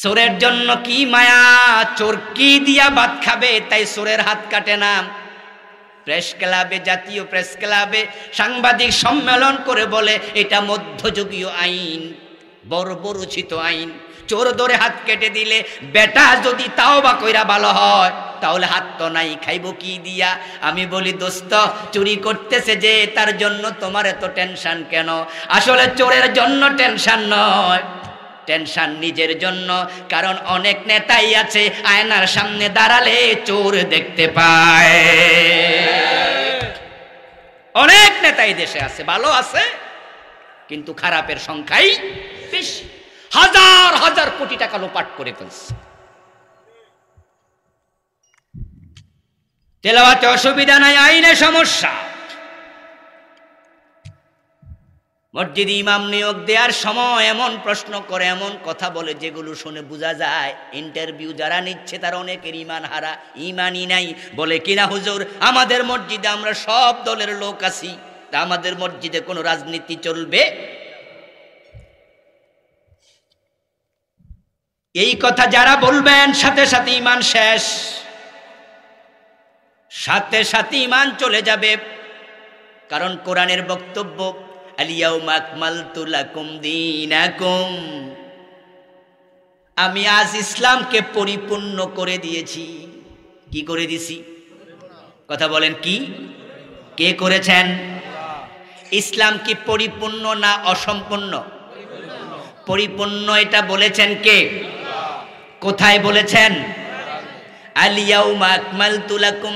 Speaker 1: চোরের জন্য কি মায়া চোর কি দিয়া বাদ খাবে তাই চোরের হাত কাটে না প্রেস ক্লাবে জাতীয় প্রেস ক্লাবে সাংবাদিক সম্মেলন করে বলে এটা মধ্যযুগীয় আইন বড় বর্বরচিত আইন চোর ধরে হাত কেটে দিলে বেটা যদি তাও বা কইরা ভালো হয় তাহলে হাত তো নাই খাইব কি দিয়া আমি বলি দোস্ত চুরি করতেছে যে তার জন্য তোমার এত টেনশন কেন আসলে চোরের জন্য টেনশন নয় টেনশন নিজের জন্য কারণ অনেক নেতাই আছে আয়নার সামনে দাঁড়ালে চোর দেখতে পায় অনেক নেতাই দেশে আছে ভালো আছে কিন্তু খারাপের সংখ্যাই বেশি হাজার হাজার কোটি টাকা লোপাট করে ফেলছে তেলাওয়াতে অসুবিধা নাই আইনে সমস্যা মসজিদ ইমাম নিয়োগ দেওয়ার সময় এমন প্রশ্ন করে এমন কথা বলে যেগুলো শুনে বোঝা যায় ইন্টারভিউ যারা নিচ্ছে তারা অনেকের ইমান হারা ইমানই নাই বলে কিনা হুজুর আমাদের মসজিদে আমরা সব দলের লোক আছি তা আমাদের মসজিদে কোনো রাজনীতি চলবে এই কথা যারা বলবেন সাথে সাথে ইমান শেষ সাথে সাথে ইমান চলে যাবে কারণ কোরআনের বক্তব্য আমি আজ ইসলামকে পরিপূর্ণ করে দিয়েছি কি করে দিছি কথা বলেন কি কে করেছেন ইসলাম কি পরিপূর্ণ না অসম্পূর্ণ পরিপূর্ণ এটা বলেছেন কে কোথায় বলেছেন আলাইকুম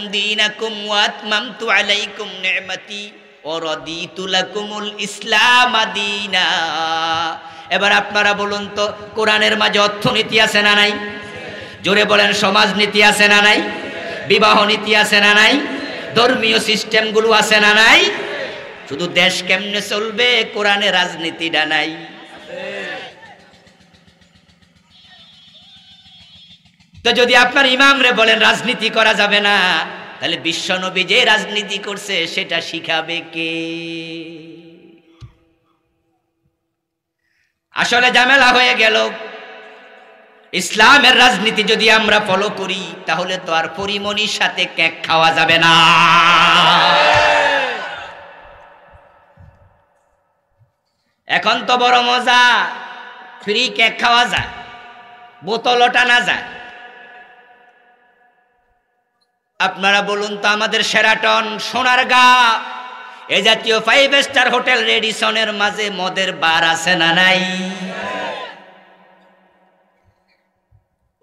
Speaker 1: এবার আপনারা বলুন তো কোরআনের মাঝে অর্থনীতি আছে না নাই জোরে বলেন সমাজনীতি আছে না নাই বিবাহ নীতি আছে না নাই ধর্মীয় সিস্টেমগুলো আছে না নাই শুধু দেশ কেমনে চলবে কোরআনে রাজনীতিটা নাই তো যদি আপনার ইমামরে বলেন রাজনীতি করা যাবে না তাহলে বিশ্বনবী যে রাজনীতি করছে সেটা শিখাবে কে আসলে জামেলা হয়ে গেল ইসলামের রাজনীতি যদি আমরা ফলো করি তাহলে তো আর পরিমণির সাথে কেক খাওয়া যাবে না এখন তো বড় মজা ফ্রি কেক খাওয়া যায় ওটা টানা যায় আপনারা বলুন তো আমাদের সেরাটন গা এ জাতীয় ফাইভ স্টার হোটেল রেডিসনের মাঝে মদের বার আছে না নাই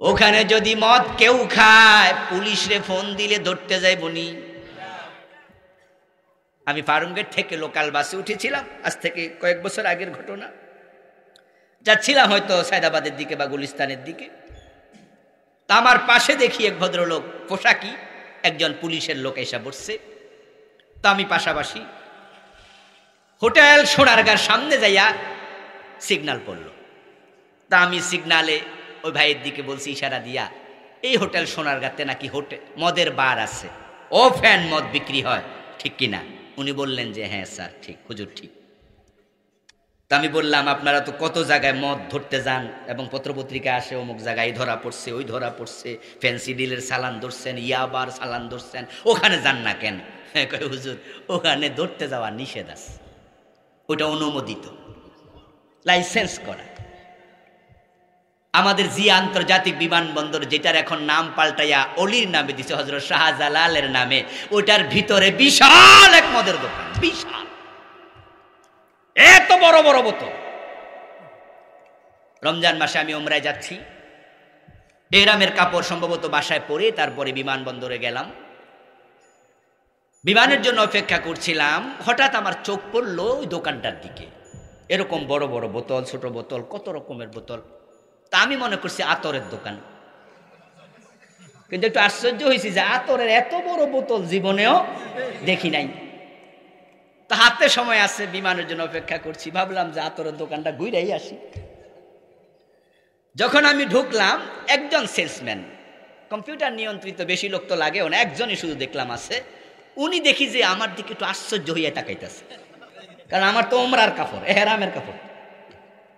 Speaker 1: ওখানে যদি মদ কেউ খায় পুলিশ রে ফোন দিলে ধরতে যাই বনি আমি ফার্মগেট থেকে লোকাল বাসে উঠেছিলাম আজ থেকে কয়েক বছর আগের ঘটনা যাচ্ছিলাম হয়তো সায়দাবাদের দিকে বা গুলিস্তানের দিকে তা আমার পাশে দেখি এক ভদ্রলোক পোশাকি একজন পুলিশের লোক এসে বসছে তো আমি পাশাপাশি হোটেল সোনারগার সামনে যাইয়া সিগনাল পড়ল তা আমি সিগনালে ওই ভাইয়ের দিকে বলছি ইশারা দিয়া এই হোটেল সোনারগাতে নাকি হোটেল মদের বার আছে ও ফ্যান মদ বিক্রি হয় ঠিক কিনা উনি বললেন যে হ্যাঁ স্যার ঠিক হুজুর ঠিক তা আমি বললাম আপনারা তো কত জায়গায় মদ ধরতে যান এবং পত্রপত্রিকা আসে অমুক জায়গায় ধরা পড়ছে ওই ধরা পড়ছে ফ্যান্সি ডিলের সালান ধরছেন ইয়াবার সালান ধরছেন ওখানে যান না কেন হ্যাঁ হুজুর ওখানে ধরতে যাওয়া নিষেধ আছে ওটা অনুমোদিত লাইসেন্স করা আমাদের জি আন্তর্জাতিক বিমানবন্দর যেটার এখন নাম পাল্টাইয়া অলির নামে দিছে হজরত শাহজালালের নামে ওটার ভিতরে বিশাল এক মদের দোকান বিশাল এত বড় বড় বোতল রমজান মাসে আমি ওমরায় যাচ্ছি এরামের কাপড় সম্ভবত বাসায় পরে তারপরে বিমানবন্দরে গেলাম বিমানের জন্য অপেক্ষা করছিলাম হঠাৎ আমার চোখ পড়ল ওই দোকানটার দিকে এরকম বড় বড় বোতল ছোট বোতল কত রকমের বোতল তা আমি মনে করছি আতরের দোকান কিন্তু একটু আশ্চর্য হয়েছি যে আতরের এত বড় বোতল জীবনেও দেখি নাই তা হাতে সময় আছে বিমানের জন্য অপেক্ষা করছি ভাবলাম যে আতর দোকানটা ঘুরেই আসি যখন আমি ঢুকলাম একজন সেলসম্যান কম্পিউটার নিয়ন্ত্রিত বেশি লোক তো লাগে না একজনই শুধু দেখলাম আছে উনি দেখি যে আমার দিকে একটু আশ্চর্য হইয়া তাকাইতেছে কারণ আমার তো ওমরার কাপড় এহেরামের কাপড়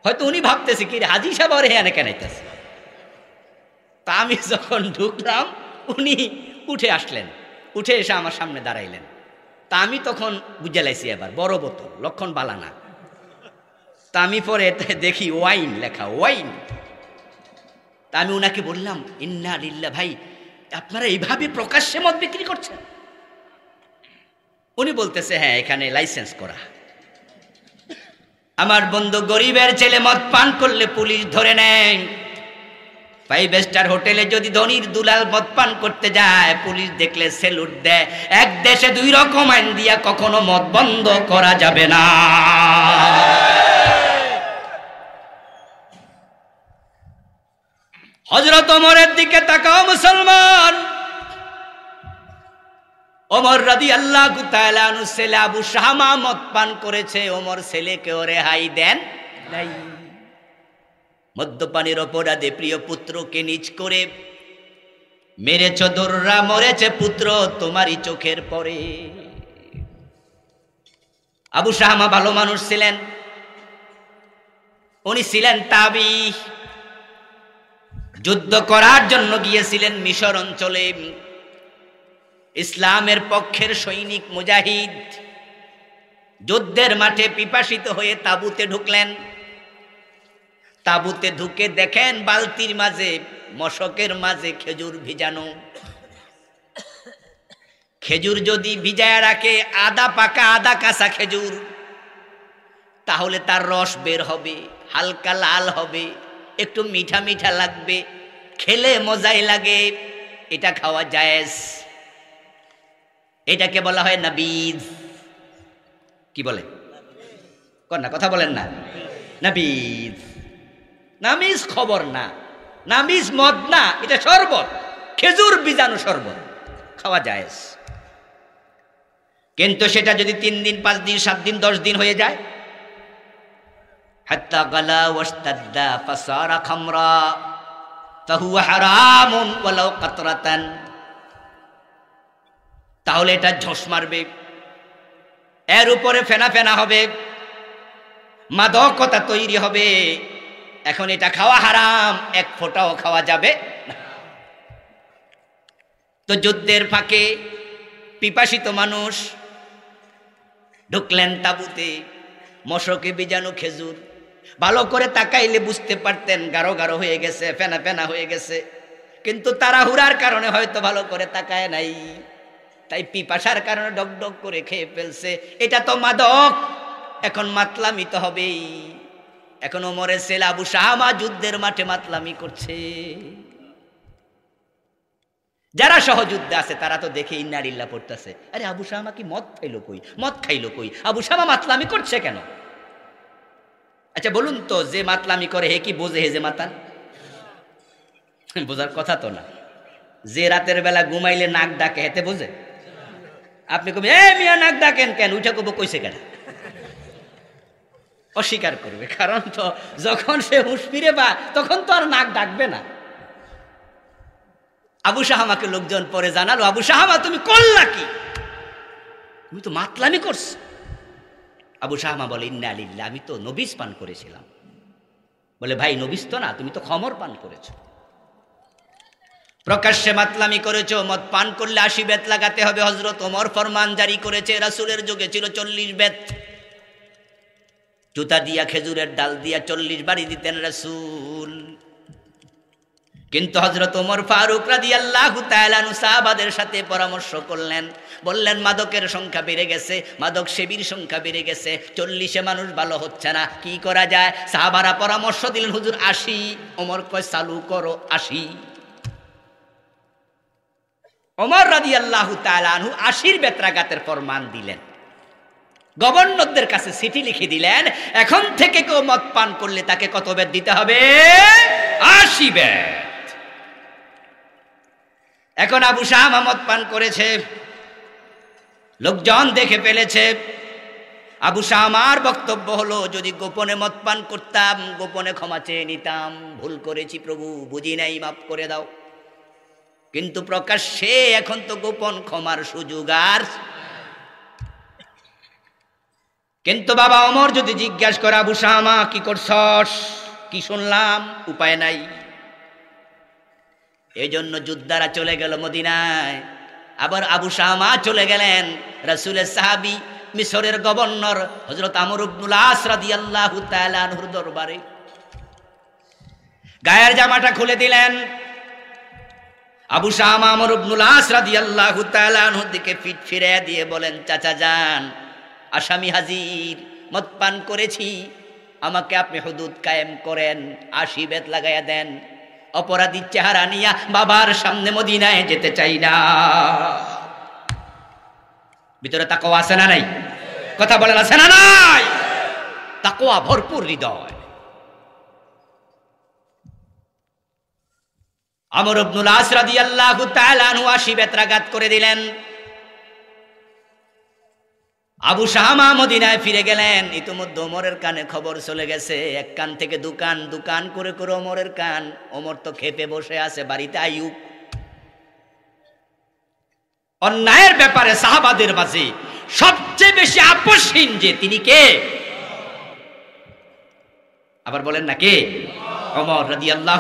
Speaker 1: হয়তো উনি ভাবতেছে কি হাজি সাহেব আর হেয়ানে কেনাইতেছে তা আমি যখন ঢুকলাম উনি উঠে আসলেন উঠে এসে আমার সামনে দাঁড়াইলেন তা আমি তখন বুঝে লাইছি এবার বড় বোতল লক্ষণ বালানা তা আমি পরে দেখি ওয়াইন লেখা ওয়াইন তা আমি ওনাকে বললাম ইন্না লিল্লা ভাই আপনারা এইভাবে প্রকাশ্যে মদ বিক্রি করছেন উনি বলতেছে হ্যাঁ এখানে লাইসেন্স করা আমার বন্ধু গরিবের ছেলে মদ পান করলে পুলিশ ধরে নেয় ফাইভ স্টার হোটেলে যদি ধনির দুলাল মদপান করতে যায় পুলিশ দেখলে সেলুট দেয় এক দেশে দুই রকম আইন দিয়া কখনো মদ বন্ধ করা যাবে না হজরত অমরের দিকে তাকাও মুসলমান ওমর রাদি আল্লাহ আবু শাহামা মদ পান করেছে ওমর ছেলেকে রেহাই দেন নাই মদ্যপানের অপরাধে প্রিয় পুত্রকে নিজ করে মেরেছ দোররা মরেছে পুত্র তোমারই চোখের পরে আবু শাহমা ভালো মানুষ ছিলেন উনি ছিলেন তাবি যুদ্ধ করার জন্য গিয়েছিলেন মিশর অঞ্চলে ইসলামের পক্ষের সৈনিক মুজাহিদ যুদ্ধের মাঠে পিপাসিত হয়ে তাবুতে ঢুকলেন তাবুতে ঢুকে দেখেন বালতির মাঝে মশকের মাঝে খেজুর ভিজানো খেজুর যদি ভিজায় রাখে আদা পাকা আদা কাঁচা খেজুর তাহলে তার রস বের হবে হালকা লাল হবে একটু মিঠা মিঠা লাগবে খেলে মজাই লাগে এটা খাওয়া জায়েজ এটাকে বলা হয় নাবিজ কি বলে কন্যা কথা বলেন না নাবিজ নামিজ খবর না নামিজ মদ না এটা শরবত খেজুর বীজাণু শরবত খাওয়া যায় কিন্তু সেটা যদি তিন দিন পাঁচ দিন সাত দিন দশ দিন হয়ে যায় গলা তাহলে এটা ঝোঁস মারবে এর উপরে ফেনা ফেনা হবে মাদকতা তৈরি হবে এখন এটা খাওয়া হারাম এক ফোঁটাও খাওয়া যাবে তো যুদ্ধের ফাঁকে পিপাসিত মানুষ ঢুকলেন তাবুতে মশকে বীজাণু খেজুর ভালো করে তাকাইলে বুঝতে পারতেন গারো গারো হয়ে গেছে ফেনা ফেনা হয়ে গেছে কিন্তু তারা হুরার কারণে হয়তো ভালো করে তাকায় নাই তাই পিপাসার কারণে ডক ডক করে খেয়ে ফেলছে এটা তো মাদক এখন মাতলামিত হবেই এখন মরে সেল আবু শাহামা যুদ্ধের মাঠে মাতলামি করছে যারা সহযুদ্ধে আছে তারা তো দেখে ইন্নারিল্লা পড়তেছে আরে আবু শাহামা কি মদ খাইলো কই মদ খাইলো কই আবু শাহামা মাতলামি করছে কেন আচ্ছা বলুন তো যে মাতলামি করে হে কি বোঝে হে যে মাতাল বোঝার কথা তো না যে রাতের বেলা ঘুমাইলে নাক ডাকে হেতে বোঝে আপনি কবি এ মিয়া নাক ডাকেন কেন উঠে কবো কইছে কেনা অস্বীকার করবে কারণ তো যখন সে হুশ ফিরে বা তখন তো আর নাক ডাকবে না আবু শাহামাকে লোকজন পরে জানালো আবু শাহামা তুমি করলা কি তুমি তো মাতলামি করছো আবু শাহামা বলে ইন্না আলিল্লা আমি তো নবিস পান করেছিলাম বলে ভাই নবিস তো না তুমি তো খমর পান করেছো প্রকাশ্যে মাতলামি করেছ মদ পান করলে আশি বেত লাগাতে হবে হজরত ওমর ফরমান জারি করেছে রাসুলের যুগে ছিল চল্লিশ বেত জুতা দিয়া খেজুরের ডাল দিয়া চল্লিশ বাড়ি দিতেন রসুল কিন্তু হজরত ওমর ফারুক রাজি আল্লাহ সাহাবাদের সাথে পরামর্শ করলেন বললেন মাদকের সংখ্যা বেড়ে গেছে মাদক সেবীর সংখ্যা বেড়ে গেছে চল্লিশে মানুষ ভালো হচ্ছে না কি করা যায় সাহাবারা পরামর্শ দিলেন হুজুর আসি ওমর কয় চালু করো আসি ওমর রাজি আল্লাহ তালানহু আশির বেত্রাঘাতের ফরমান দিলেন গভর্নরদের কাছে চিঠি লিখে দিলেন এখন থেকে কেউ মদ পান করলে তাকে কত বেদ দিতে হবে আশি বেদ এখন আবু শাহ মদ পান করেছে লোকজন দেখে ফেলেছে আবু শাহ আমার বক্তব্য হলো যদি গোপনে মদ পান করতাম গোপনে ক্ষমা চেয়ে নিতাম ভুল করেছি প্রভু বুঝি নাই মাফ করে দাও কিন্তু প্রকাশ্যে এখন তো গোপন ক্ষমার সুযোগ আর কিন্তু বাবা অমর যদি জিজ্ঞাসা করা বুসামা কি করছস কি শুনলাম উপায় নাই এই জন্য যোদ্ধারা চলে গেল মদিনায় আবার আবু শামা চলে গেলেন রসুলের সাহাবি মিশরের গভর্নর হজরত আমর ইবনুল দরবারে গায়ের জামাটা খুলে দিলেন আবু শাহ আমর ইবনুল আসরাদি আল্লাহ দিকে ফিট ফিরে দিয়ে বলেন চাচা যান আসামি হাজির মদ পান করেছি আমাকে আপনি হুদুদ কায়েম করেন আশি বেত লাগাইয়া দেন অপরাধী চেহারা নিয়া বাবার সামনে মদিনায় যেতে চাই না ভিতরে তাকো আছে না নাই কথা বলেন আছে না নাই তাকোয়া ভরপুর হৃদয় আমর আব্দুল আসরাদি আল্লাহ তাআলা আশি বেত রাগাত করে দিলেন আবু শাহামা মদিনায় ফিরে গেলেন ইতিমধ্যে ওমরের কানে খবর চলে গেছে এক কান থেকে দুকান দুকান করে করে ওমরের কান ওমর তো খেপে বসে আছে বাড়িতে আয়ু অন্যায়ের ব্যাপারে সাহাবাদের মাঝে সবচেয়ে বেশি আপসহীন যে তিনি কে আবার বলেন না কে অমর রাজি আল্লাহ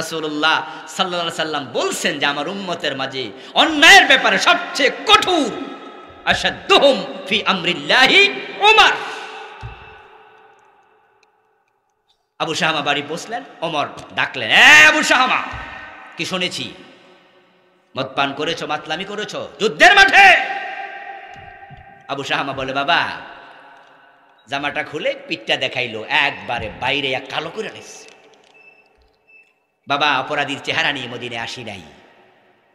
Speaker 1: রসুল্লাহ সাল্লা সাল্লাম বলছেন যে আমার উম্মতের মাঝে অন্যায়ের ব্যাপারে সবচেয়ে কঠোর আসাদ্দুহুম ফি আমরিল্লাহি ওমর আবু শাহামা বাড়ি বসলেন অমর ডাকলেন হ্যাঁ আবু শাহামা কি শুনেছি মদপান পান করেছ মাতলামি করেছ যুদ্ধের মাঠে আবু শাহামা বলে বাবা জামাটা খুলে পিঠটা দেখাইলো একবারে বাইরে এক কালো করে নিচ্ছে বাবা অপরাধীর চেহারা নিয়ে মদিনে আসি নাই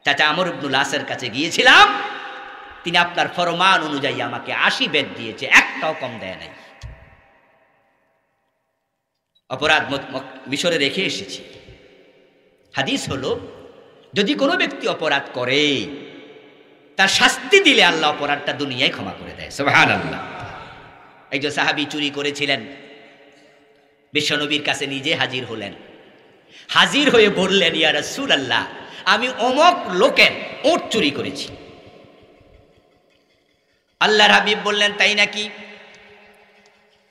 Speaker 1: চাচা আমর ইবনুল আসের কাছে গিয়েছিলাম তিনি আপনার ফরমান অনুযায়ী আমাকে আশি বেদ দিয়েছে একটাও কম দেয় নাই অপরাধ মিশরে রেখে এসেছি হাদিস হলো যদি কোনো ব্যক্তি অপরাধ করে তার শাস্তি দিলে আল্লাহ অপরাধটা দুনিয়ায় ক্ষমা করে দেয় সোহান আল্লাহ একজন সাহাবি চুরি করেছিলেন বিশ্বনবীর কাছে নিজে হাজির হলেন হাজির হয়ে বললেন ইয়ারা সুর আল্লাহ আমি অমক লোকের ওট চুরি করেছি আল্লাহ হাবিব বললেন তাই নাকি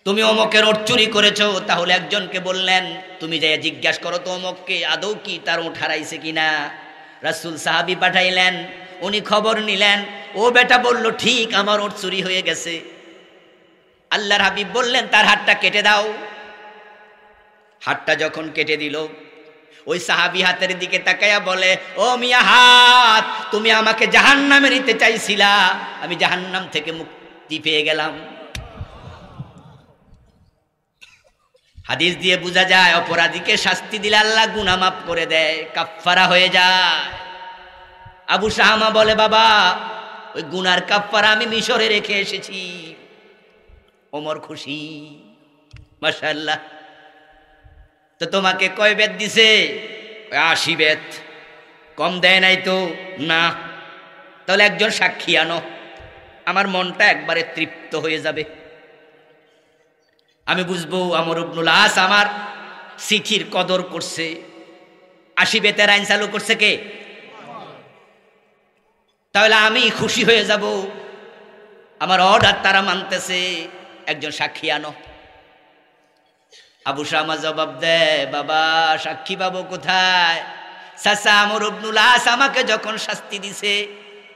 Speaker 1: তুমি অমকের ওট চুরি করেছ তাহলে একজনকে বললেন তুমি যাই জিজ্ঞাসা করো তো অমককে আদৌ কি তার ওট হারাইছে কিনা রাসুল সাহাবি পাঠাইলেন উনি খবর নিলেন ও বেটা বলল ঠিক আমার ওট চুরি হয়ে গেছে আল্লাহর হাবিব বললেন তার হাতটা কেটে দাও হাতটা যখন কেটে দিল ওই সাহাবি হাতের দিকে তাকাইয়া বলে ও মিয়া হাত তুমি আমাকে জাহান নামে নিতে চাইছিলা আমি জাহান্নাম থেকে মুক্তি পেয়ে গেলাম হাদিস দিয়ে বোঝা যায় অপরাধীকে শাস্তি দিলে আল্লাহ গুনা মাফ করে দেয় কাফফারা হয়ে যায় আবু শাহামা বলে বাবা ওই গুনার কাফফারা আমি মিশরে রেখে এসেছি ওমর খুশি আল্লাহ তো তোমাকে কয় বেদ দিছে আশি বেদ কম দেয় নাই তো না তাহলে একজন সাক্ষী আনো আমার মনটা একবারে তৃপ্ত হয়ে যাবে আমি বুঝবো আমর উবনুল আস আমার চিঠির কদর করছে আশি বেতের আইন চালু করছে কে তাহলে আমি খুশি হয়ে যাব আমার অর্ডার তারা মানতেছে একজন সাক্ষী আনো আবু শামা জবাব দে বাবা সাক্ষী পাবো কোথায় সাসা আমর আস আমাকে যখন শাস্তি দিছে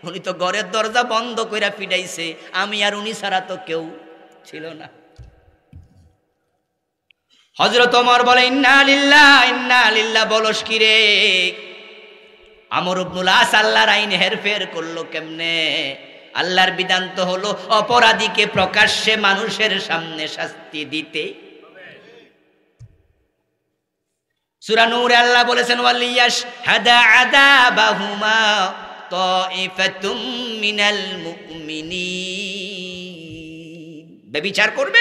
Speaker 1: উনি তো ঘরের দরজা বন্ধ করে পিটাইছে আমি আর উনি ছাড়া তো কেউ ছিল না হজরত অমর বলে ইন্না লিল্লা ইন্না লিল্লা বলস কিরে আমর ইবনুল আস আল্লাহর আইন হেরফের করলো কেমনে আল্লাহর বিধান তো হলো অপরাধীকে প্রকাশ্যে মানুষের সামনে শাস্তি দিতে সুরা নূরে আল্লাহ বলেছেন ওয়ালিয়াস হাদা আদা বাহুমা তুম মিনাল মুমিনিন বেবিচার করবে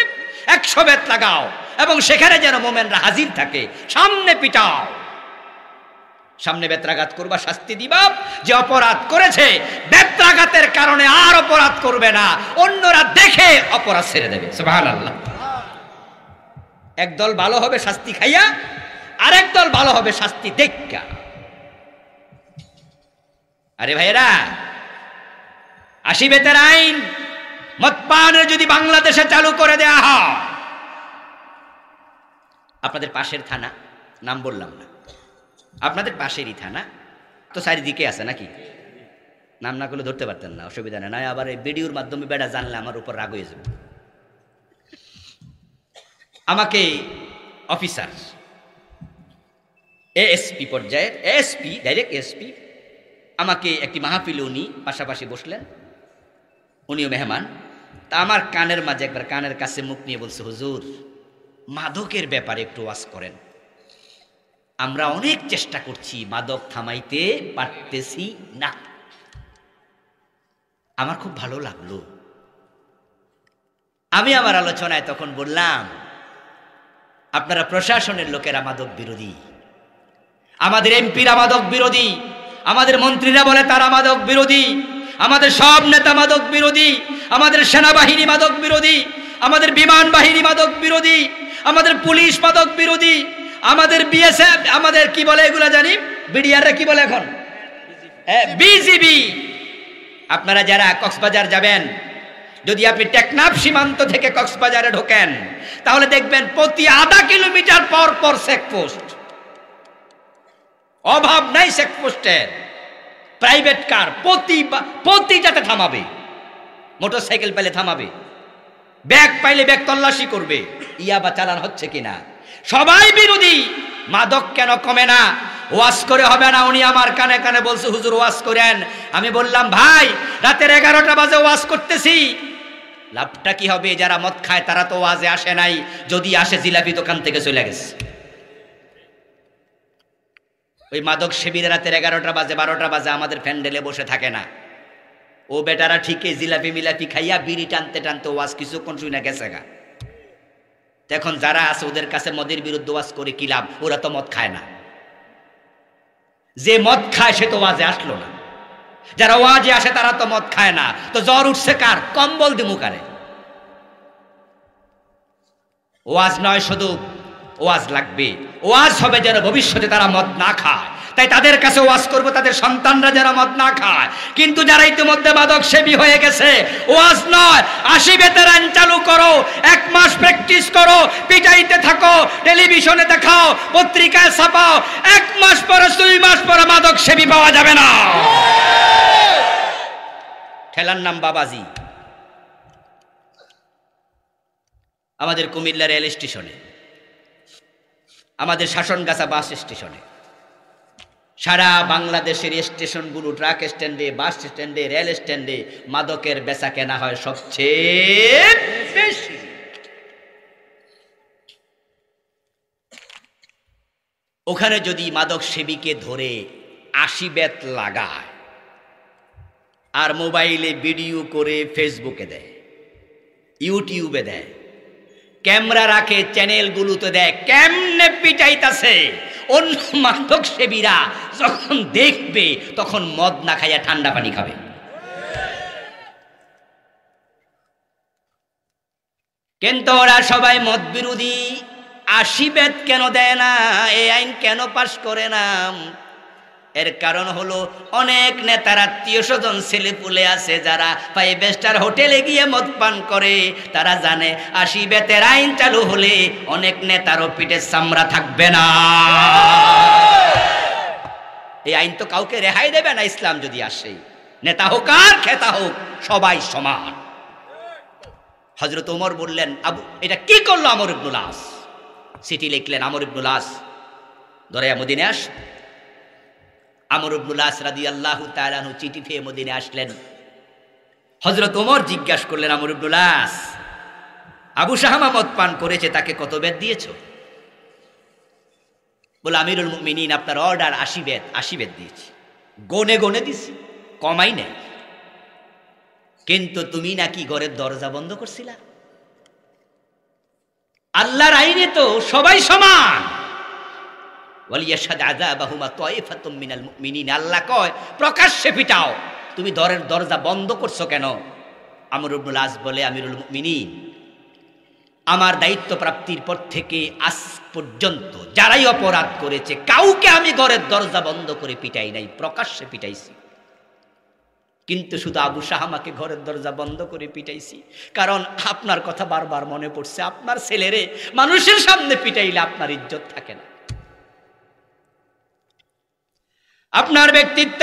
Speaker 1: একশো বেত লাগাও এবং সেখানে যেন মোমেনরা হাজির থাকে সামনে পিটাও সামনে বেত্রাঘাত করবা শাস্তি দিবা যে অপরাধ করেছে বেত্রাঘাতের কারণে আর অপরাধ করবে না অন্যরা দেখে অপরাধ ছেড়ে দেবে সুবহানাল্লাহ একদল ভালো হবে শাস্তি খাইয়া আরেক দল ভালো হবে শাস্তি দেখা আরে ভাইরা আসি বেতের আইন মতপানের যদি বাংলাদেশে চালু করে দেয়া হয় আপনাদের পাশের থানা নাম বললাম না আপনাদের পাশেরই থানা তো চারিদিকে আছে নাকি নাম না করলে ধরতে পারতেন না অসুবিধা নেই নয় আবার এই ভিডিওর মাধ্যমে বেড়া জানলে আমার উপর রাগ হয়ে যাবে আমাকে অফিসার এএসপি পর্যায়ের এএসপি ডাইরেক্ট এসপি আমাকে একটি মাহফিলে উনি পাশাপাশি বসলেন উনিও মেহমান তা আমার কানের মাঝে একবার কানের কাছে মুখ নিয়ে বলছে হুজুর মাদকের ব্যাপারে একটু ওয়াজ করেন আমরা অনেক চেষ্টা করছি মাদক থামাইতে পারতেছি না আমার খুব ভালো লাগলো আমি আমার আলোচনায় তখন বললাম আপনারা প্রশাসনের লোকেরা মাদক বিরোধী আমাদের এমপিরা মাদক বিরোধী আমাদের মন্ত্রীরা বলে তারা মাদক বিরোধী আমাদের সব নেতা মাদক বিরোধী আমাদের সেনাবাহিনী মাদক বিরোধী আমাদের বিমান বাহিনী মাদক বিরোধী আমাদের পুলিশ মাদক বিরোধী আমাদের বিএসএফ আমাদের কি বলে এগুলো জানি বিডিআররা কি বলে এখন হ্যাঁ, বিজিবি আপনারা যারা কক্সবাজার যাবেন যদি আপনি টেকনাফ সীমান্ত থেকে কক্সবাজারে ঢোকেন তাহলে দেখবেন প্রতি আধা কিলোমিটার পর পর চেকপোস্ট অভাব নাই চেকপোস্টের প্রাইভেট কার প্রতি প্রতিটাতে থামাবে মোটর সাইকেল পাইলে থামাবে ব্যাগ পাইলে ব্যাগ তল্লাশি করবে ইয়াবা চালান হচ্ছে কিনা সবাই বিরোধী মাদক কেন কমে না ওয়াশ করে হবে না উনি আমার কানে কানে বলছে হুজুর ওয়াশ করেন আমি বললাম ভাই রাতের এগারোটা বাজে ওয়াশ করতেছি লাভটা কি হবে যারা মদ খায় তারা তো ওয়াজে আসে নাই যদি আসে জিলাপি দোকান থেকে চলে গেছে ওই মাদক শিবিরে রাতের এগারোটা বাজে বারোটা বাজে আমাদের প্যান্ডেলে বসে থাকে না ও বেটারা ঠিকই জিলাপি মিলাপি খাইয়া বিড়ি টানতে টানতে ওয়াজ কিছুক্ষণ শুনে গেছে গা এখন যারা আছে ওদের কাছে মদের বিরুদ্ধে ওয়াজ করে কি লাভ ওরা তো মদ খায় না যে মদ খায় সে তো ওয়াজে আসলো না যারা ওয়াজে আসে তারা তো মদ খায় না তো জ্বর উঠছে কার কম্বল দিমু মুখারে ওয়াজ নয় শুধু ওয়াজ লাগবে ওয়াজ হবে যেন ভবিষ্যতে তারা মদ না খায় তাই তাদের কাছে ওয়াজ করবো তাদের সন্তানরা যারা মদ না খায় কিন্তু যারা ইতিমধ্যে মাদক সেবী হয়ে গেছে ওয়াজ নয় আশি বেতেরান চালু করো এক মাস প্র্যাকটিস করো পিটাইতে থাকো টেলিভিশনে দেখাও পত্রিকায় ছাপাও এক মাস পরে দুই মাস পরে মাদক সেবী পাওয়া যাবে না ঠেলার নাম বাবাজি আমাদের কুমিল্লা রেল স্টেশনে আমাদের শাসনগাছা বাস স্টেশনে সারা বাংলাদেশের স্টেশনগুলো ট্রাক স্ট্যান্ডে বাস স্ট্যান্ডে রেল স্ট্যান্ডে মাদকের বেচা কেনা হয় সবচেয়ে বেশি ওখানে যদি মাদক সেবীকে ধরে আশি বেত লাগায় আর মোবাইলে ভিডিও করে ফেসবুকে দেয় ইউটিউবে দেয় ক্যামেরা রাখে চ্যানেলগুলোতে দেয় কেমনে পিটাইতাছে অন্য মাদক সেবীরা যখন দেখবে তখন মদ না খাইয়া ঠান্ডা পানি খাবে কিন্তু ওরা সবাই মদ বিরোধী আশীবেদ কেন দেয় না এ আইন কেন পাশ করে না এর কারণ হলো অনেক নেতার আত্মীয় স্বজন ছেলে পুলে আছে যারা ফাইভ স্টার হোটেলে গিয়ে মদ পান করে তারা জানে আশি বেতের আইন চালু হলে অনেক নেতারও পিঠে চামড়া থাকবে না এই আইন তো কাউকে রেহাই দেবে না ইসলাম যদি আসে নেতা হোক আর খেতা হোক সবাই সমান হজরত ওমর বললেন আবু এটা কি করলো আমর ইবনুল আস সিটি লিখলেন আমর ইবনুল আস দরে মদিনে আস আমর আবদুল আসরাদি আল্লাহ তালু চিঠি ফেয়ে মদিনে আসলেন হজরত ওমর জিজ্ঞাসা করলেন আমর আবদুল আবু শাহমামদ পান করেছে তাকে কত বেদ দিয়েছ বলে আমিরুল মিনিন আপনার অর্ডার আশি বেদ আশি বেদ দিয়েছি গনে গনে দিছি কমাই নেই কিন্তু তুমি নাকি ঘরের দরজা বন্ধ করছিলা আল্লাহর আইনে তো সবাই সমান ওয়ালিয়াসাদ আজা বাহুমা তয়েফাতুম মিনাল মিনিন আল্লাহ কয় প্রকাশ্যে পিটাও তুমি দরের দরজা বন্ধ করছো কেন আমরুল আজ বলে আমিরুল মিনি আমার দায়িত্ব প্রাপ্তির পর থেকে আজ পর্যন্ত যারাই অপরাধ করেছে কাউকে আমি ঘরের দরজা বন্ধ করে পিটাই নাই প্রকাশ্যে পিটাইছি কিন্তু শুধু আবু শাহ আমাকে ঘরের দরজা বন্ধ করে পিটাইছি কারণ আপনার কথা বারবার মনে পড়ছে আপনার ছেলেরে মানুষের সামনে পিটাইলে আপনার ইজ্জত থাকে না আপনার ব্যক্তিত্ব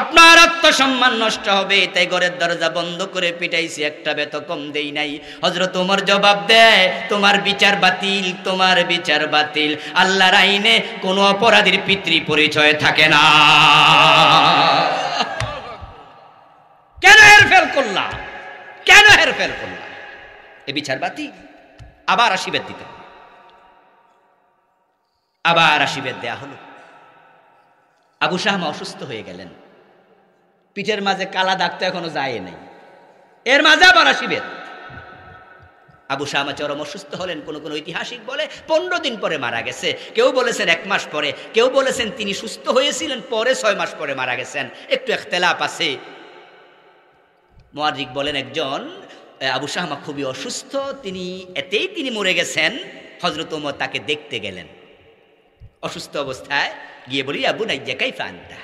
Speaker 1: আপনার আত্মসম্মান নষ্ট হবে তাই ঘরের দরজা বন্ধ করে পিটাইছি একটা বেত কম দেই নাই হজরত তোমার জবাব দেয় তোমার বিচার বাতিল তোমার বিচার বাতিল আল্লাহর আইনে কোনো অপরাধীর পিতৃ পরিচয় থাকে না কেন ফেল করলাম কেন ফেল করলাম এ বিচার বাতিল আবার আশীর্বাদ দিতে আবার আশীর্বাদ দেয়া হলো আবু শাহমা অসুস্থ হয়ে গেলেন পিঠের মাঝে কালা দাগ তো এখনো যায় নাই এর মাঝে আবার আসিবে আবু শাহমা চরম অসুস্থ হলেন কোন কোন ঐতিহাসিক বলে পনেরো দিন পরে মারা গেছে কেউ বলেছেন এক মাস পরে কেউ বলেছেন তিনি সুস্থ হয়েছিলেন পরে ছয় মাস পরে মারা গেছেন একটু একতেলাপ আছে মোয়ারিক বলেন একজন আবু শাহমা খুবই অসুস্থ তিনি এতেই তিনি মরে গেছেন হজরত তাকে দেখতে গেলেন অসুস্থ অবস্থায় গিয়ে বলি আবু নাইয়া কাই ফান্তা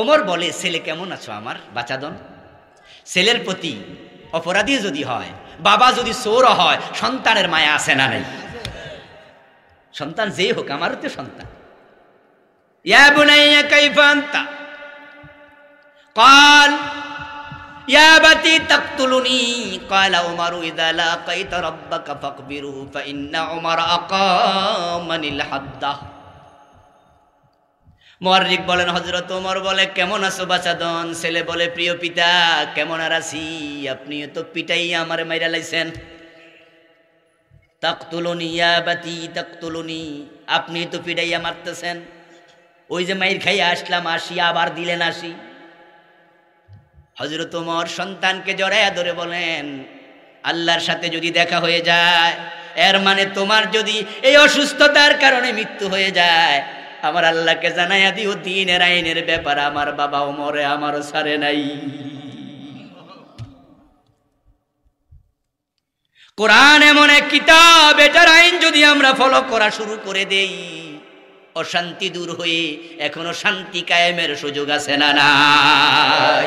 Speaker 1: ওমর বলে ছেলে কেমন আছো আমার বাচাদন ছেলের প্রতি অপরাধী যদি হয় বাবা যদি চোর হয় সন্তানের মায়া আছে না নাই সন্তান যেই হোক আমারও তো সন্তান ইয়া মোয়ারিক বলেন হজরত ওমর বলে কেমন আছো বাচাদন ছেলে বলে প্রিয় পিতা কেমন আর আছি আপনি তো পিটাই আমার মাইরা লাইছেন তাকতুলনি ইয়াবাতি তাকতুলনি আপনি তো পিটাইয়া মারতেছেন ওই যে মাইর খাইয়া আসলাম আসি আবার দিলেন আসি হজরত ওমর সন্তানকে জড়াইয়া ধরে বলেন আল্লাহর সাথে যদি দেখা হয়ে যায় এর মানে তোমার যদি এই অসুস্থতার কারণে মৃত্যু হয়ে যায় আমার আল্লাহকে জানাইয়া দিও দিনের আইনের ব্যাপার আমার বাবাও মরে আমারও সারে নাই কোরআন এমন এক কিতাব এটার আইন যদি আমরা ফলো করা শুরু করে দেই অশান্তি দূর হয়ে এখনো শান্তি কায়েমের সুযোগ আছে না নাই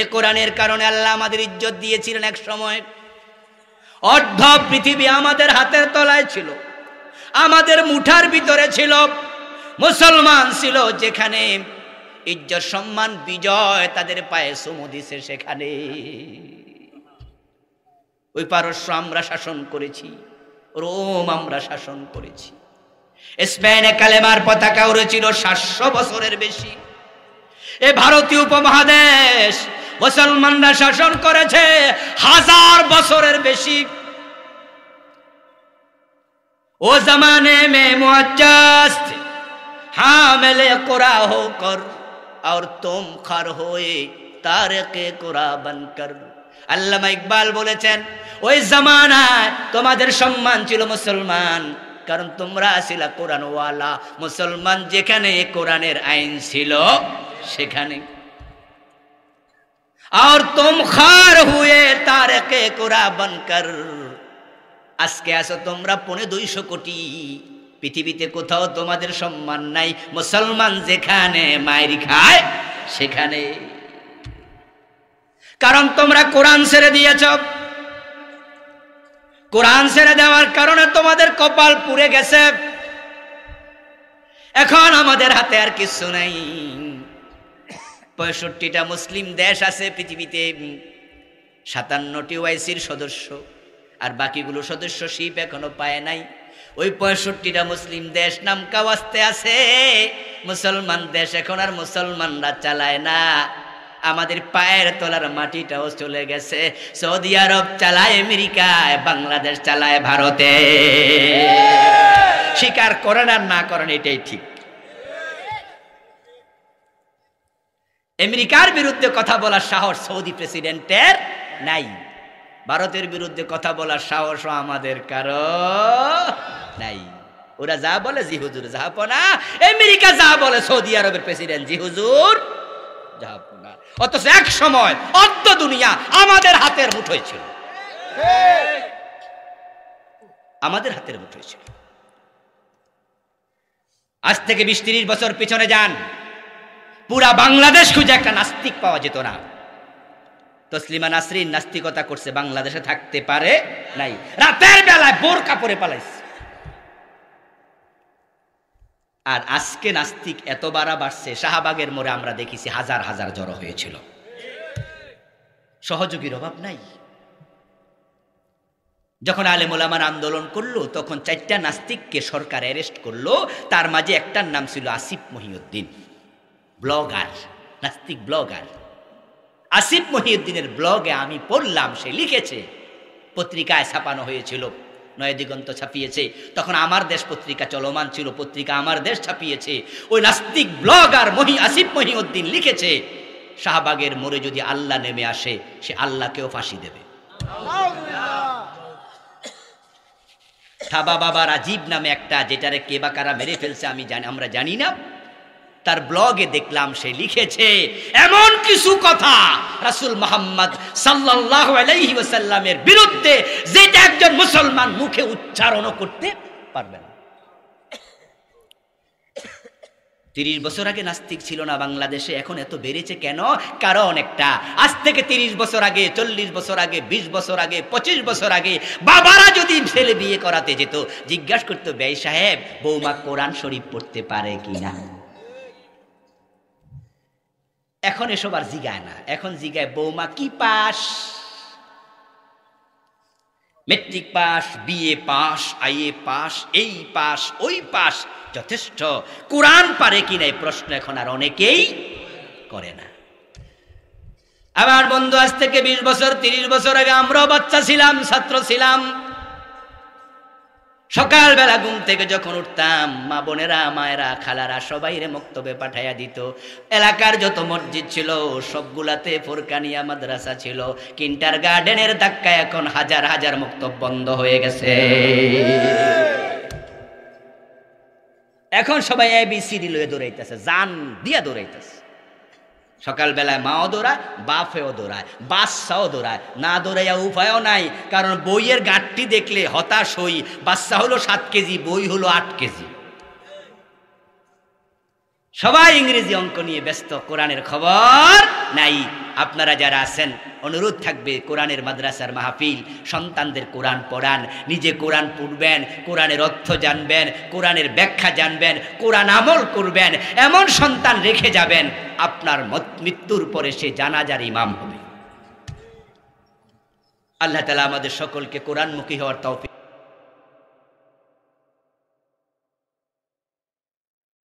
Speaker 1: এ কোরআনের কারণে আল্লাহ আমাদের ইজ্জত দিয়েছিলেন এক সময় অর্ধ পৃথিবী আমাদের হাতের তলায় ছিল আমাদের মুঠার ভিতরে ছিল মুসলমান ছিল যেখানে ইজ্জত সম্মান বিজয় তাদের পায়ে সুমো দিছে সেখানে ওই পারস্য আমরা শাসন করেছি রোম আমরা শাসন করেছি স্পেনে কালেমার পতাকা উড়েছিল সাতশো বছরের বেশি এ ভারতীয় উপমহাদেশ মুসলমানরা শাসন করেছে হাজার বছরের বেশি ও মে जमाने में
Speaker 2: মেলে কোরা হো
Speaker 1: কর আর তোম খর হয়ে होए কে কোরা কর আল্লামা ইকবাল বলেছেন ওই জামানায় তোমাদের সম্মান ছিল মুসলমান কারণ তোমরা কোরআন কোরআনওয়ালা মুসলমান যেখানে কোরআনের আইন ছিল সেখানে আর তোম খার হুয়ে তারকে কোরা কর আজকে আছো তোমরা পনে দুইশো কোটি পৃথিবীতে কোথাও তোমাদের সম্মান নাই মুসলমান যেখানে মায়ের খায় সেখানে কারণ তোমরা কোরআন ছেড়ে দিয়েছ কোরআন ছেড়ে দেওয়ার কারণে তোমাদের কপাল পুড়ে গেছে এখন আমাদের হাতে আর কিছু নাই পঁয়ষট্টিটা মুসলিম দেশ আছে পৃথিবীতে সাতান্নটি ওয়াইসির সদস্য আর বাকিগুলো সদস্য শিপ এখনো পায় নাই ওই পঁয়ষট্টিটা মুসলিম দেশ নাম কাওয়াজতে আছে মুসলমান দেশ এখন আর মুসলমানরা চালায় না আমাদের পায়ের তলার মাটিটাও চলে গেছে সৌদি আরব চালায় আমেরিকায় বাংলাদেশ চালায় ভারতে স্বীকার করেন আর না করেন এটাই ঠিক আমেরিকার বিরুদ্ধে কথা বলার সাহস সৌদি প্রেসিডেন্টের নাই ভারতের বিরুদ্ধে কথা বলার সাহসও আমাদের কারো নাই ওরা যা বলে জি হুজুর জাহাপনা আমেরিকা যা বলে সৌদি আরবের প্রেসিডেন্ট জি হুজুর জাহাপনা অথচ এক সময় অর্ধ দুনিয়া আমাদের হাতের মুঠোয় ছিল আমাদের হাতের মুঠোয় ছিল আজ থেকে বিশ তিরিশ বছর পিছনে যান পুরা বাংলাদেশ খুঁজে একটা নাস্তিক পাওয়া যেত না তসলিমা নাসরিন নাস্তিকতা করছে বাংলাদেশে থাকতে পারে নাই রাতের বেলায় বোর কাপড়ে পালাইছে আর আজকে নাস্তিক এত বাড়া বাড়ছে শাহবাগের মোড়ে আমরা দেখেছি হাজার হাজার জড়ো হয়েছিল সহযোগীর অভাব নাই যখন আলে মোলামার আন্দোলন করলো তখন চারটা নাস্তিককে সরকার অ্যারেস্ট করলো তার মাঝে একটার নাম ছিল আসিফ মহিউদ্দিন ব্লগার নাস্তিক ব্লগার আসিফ মহিউদ্দিনের ব্লগে আমি পড়লাম সে লিখেছে পত্রিকায় ছাপানো হয়েছিল নয় দিগন্ত ছাপিয়েছে তখন আমার দেশ পত্রিকা চলমান ছিল পত্রিকা আমার দেশ ছাপিয়েছে ওই নাস্তিক ব্লগ আর মহি আসিফ মহিউদ্দিন লিখেছে শাহবাগের মোড়ে যদি আল্লাহ নেমে আসে সে আল্লাহকেও ফাঁসি দেবে থাবা বাবা রাজীব নামে একটা যেটারে কে বা কারা মেরে ফেলছে আমি জানি আমরা জানি না তার ব্লগে দেখলাম সে লিখেছে এমন কিছু কথা রাসুল মোহাম্মদ সাল্লাহ বিরুদ্ধে যেটা একজন মুসলমান মুখে উচ্চারণও করতে পারবে না তিরিশ বছর আগে নাস্তিক ছিল না বাংলাদেশে এখন এত বেড়েছে কেন কারণ একটা আজ থেকে তিরিশ বছর আগে চল্লিশ বছর আগে ২০ বছর আগে ২৫ বছর আগে বাবারা যদি ছেলে বিয়ে করাতে যেত জিজ্ঞাসা করতো ব্যয় সাহেব বৌমা কোরআন শরীফ পড়তে পারে কি না এখন এসব আর জিগায় না এখন জিগায় বৌমা কি pass matric pass BA pass এ পাস এই পাস ওই পাস যথেষ্ট কোরআন পারে কিনা এই প্রশ্ন এখন আর অনেকেই করে না আমার বন্ধু আজ থেকে বিশ বছর তিরিশ বছর আগে আমরাও বাচ্চা ছিলাম ছাত্র ছিলাম সকালবেলা ঘুম থেকে যখন উঠতাম মা বোনেরা মায়েরা খালারা রে মক্তবে পাঠাইয়া দিত এলাকার যত মসজিদ ছিল সবগুলাতে ফোরকানিয়া মাদ্রাসা ছিল কিন্টার গার্ডেনের ধাক্কা এখন হাজার হাজার মক্তব বন্ধ হয়ে গেছে এখন সবাই এবিসিডি লয়ে দৌড়াইতেছে জান দিয়া দৌড়াইতেছে সকালবেলায় মাও দৌড়ায় বাপেও দৌড়ায় বাচ্চাও দৌড়ায় না দৌড়াইয়া উপায়ও নাই কারণ বইয়ের গাঠটি দেখলে হতাশ হই বাচ্চা হলো সাত কেজি বই হলো আট কেজি সবাই ইংরেজি অঙ্ক নিয়ে ব্যস্ত কোরআনের খবর নাই আপনারা যারা আছেন অনুরোধ থাকবে কোরআনের মাদ্রাসার মাহফিল সন্তানদের কোরআন পড়ান নিজে কোরআন পড়বেন কোরআনের অর্থ জানবেন কোরআনের ব্যাখ্যা জানবেন কোরআন আমল করবেন এমন সন্তান রেখে যাবেন আপনার মৃত্যুর পরে সে জানাজার ইমাম হবে আল্লাহ তালা আমাদের সকলকে কোরআনমুখী হওয়ার তৌফিক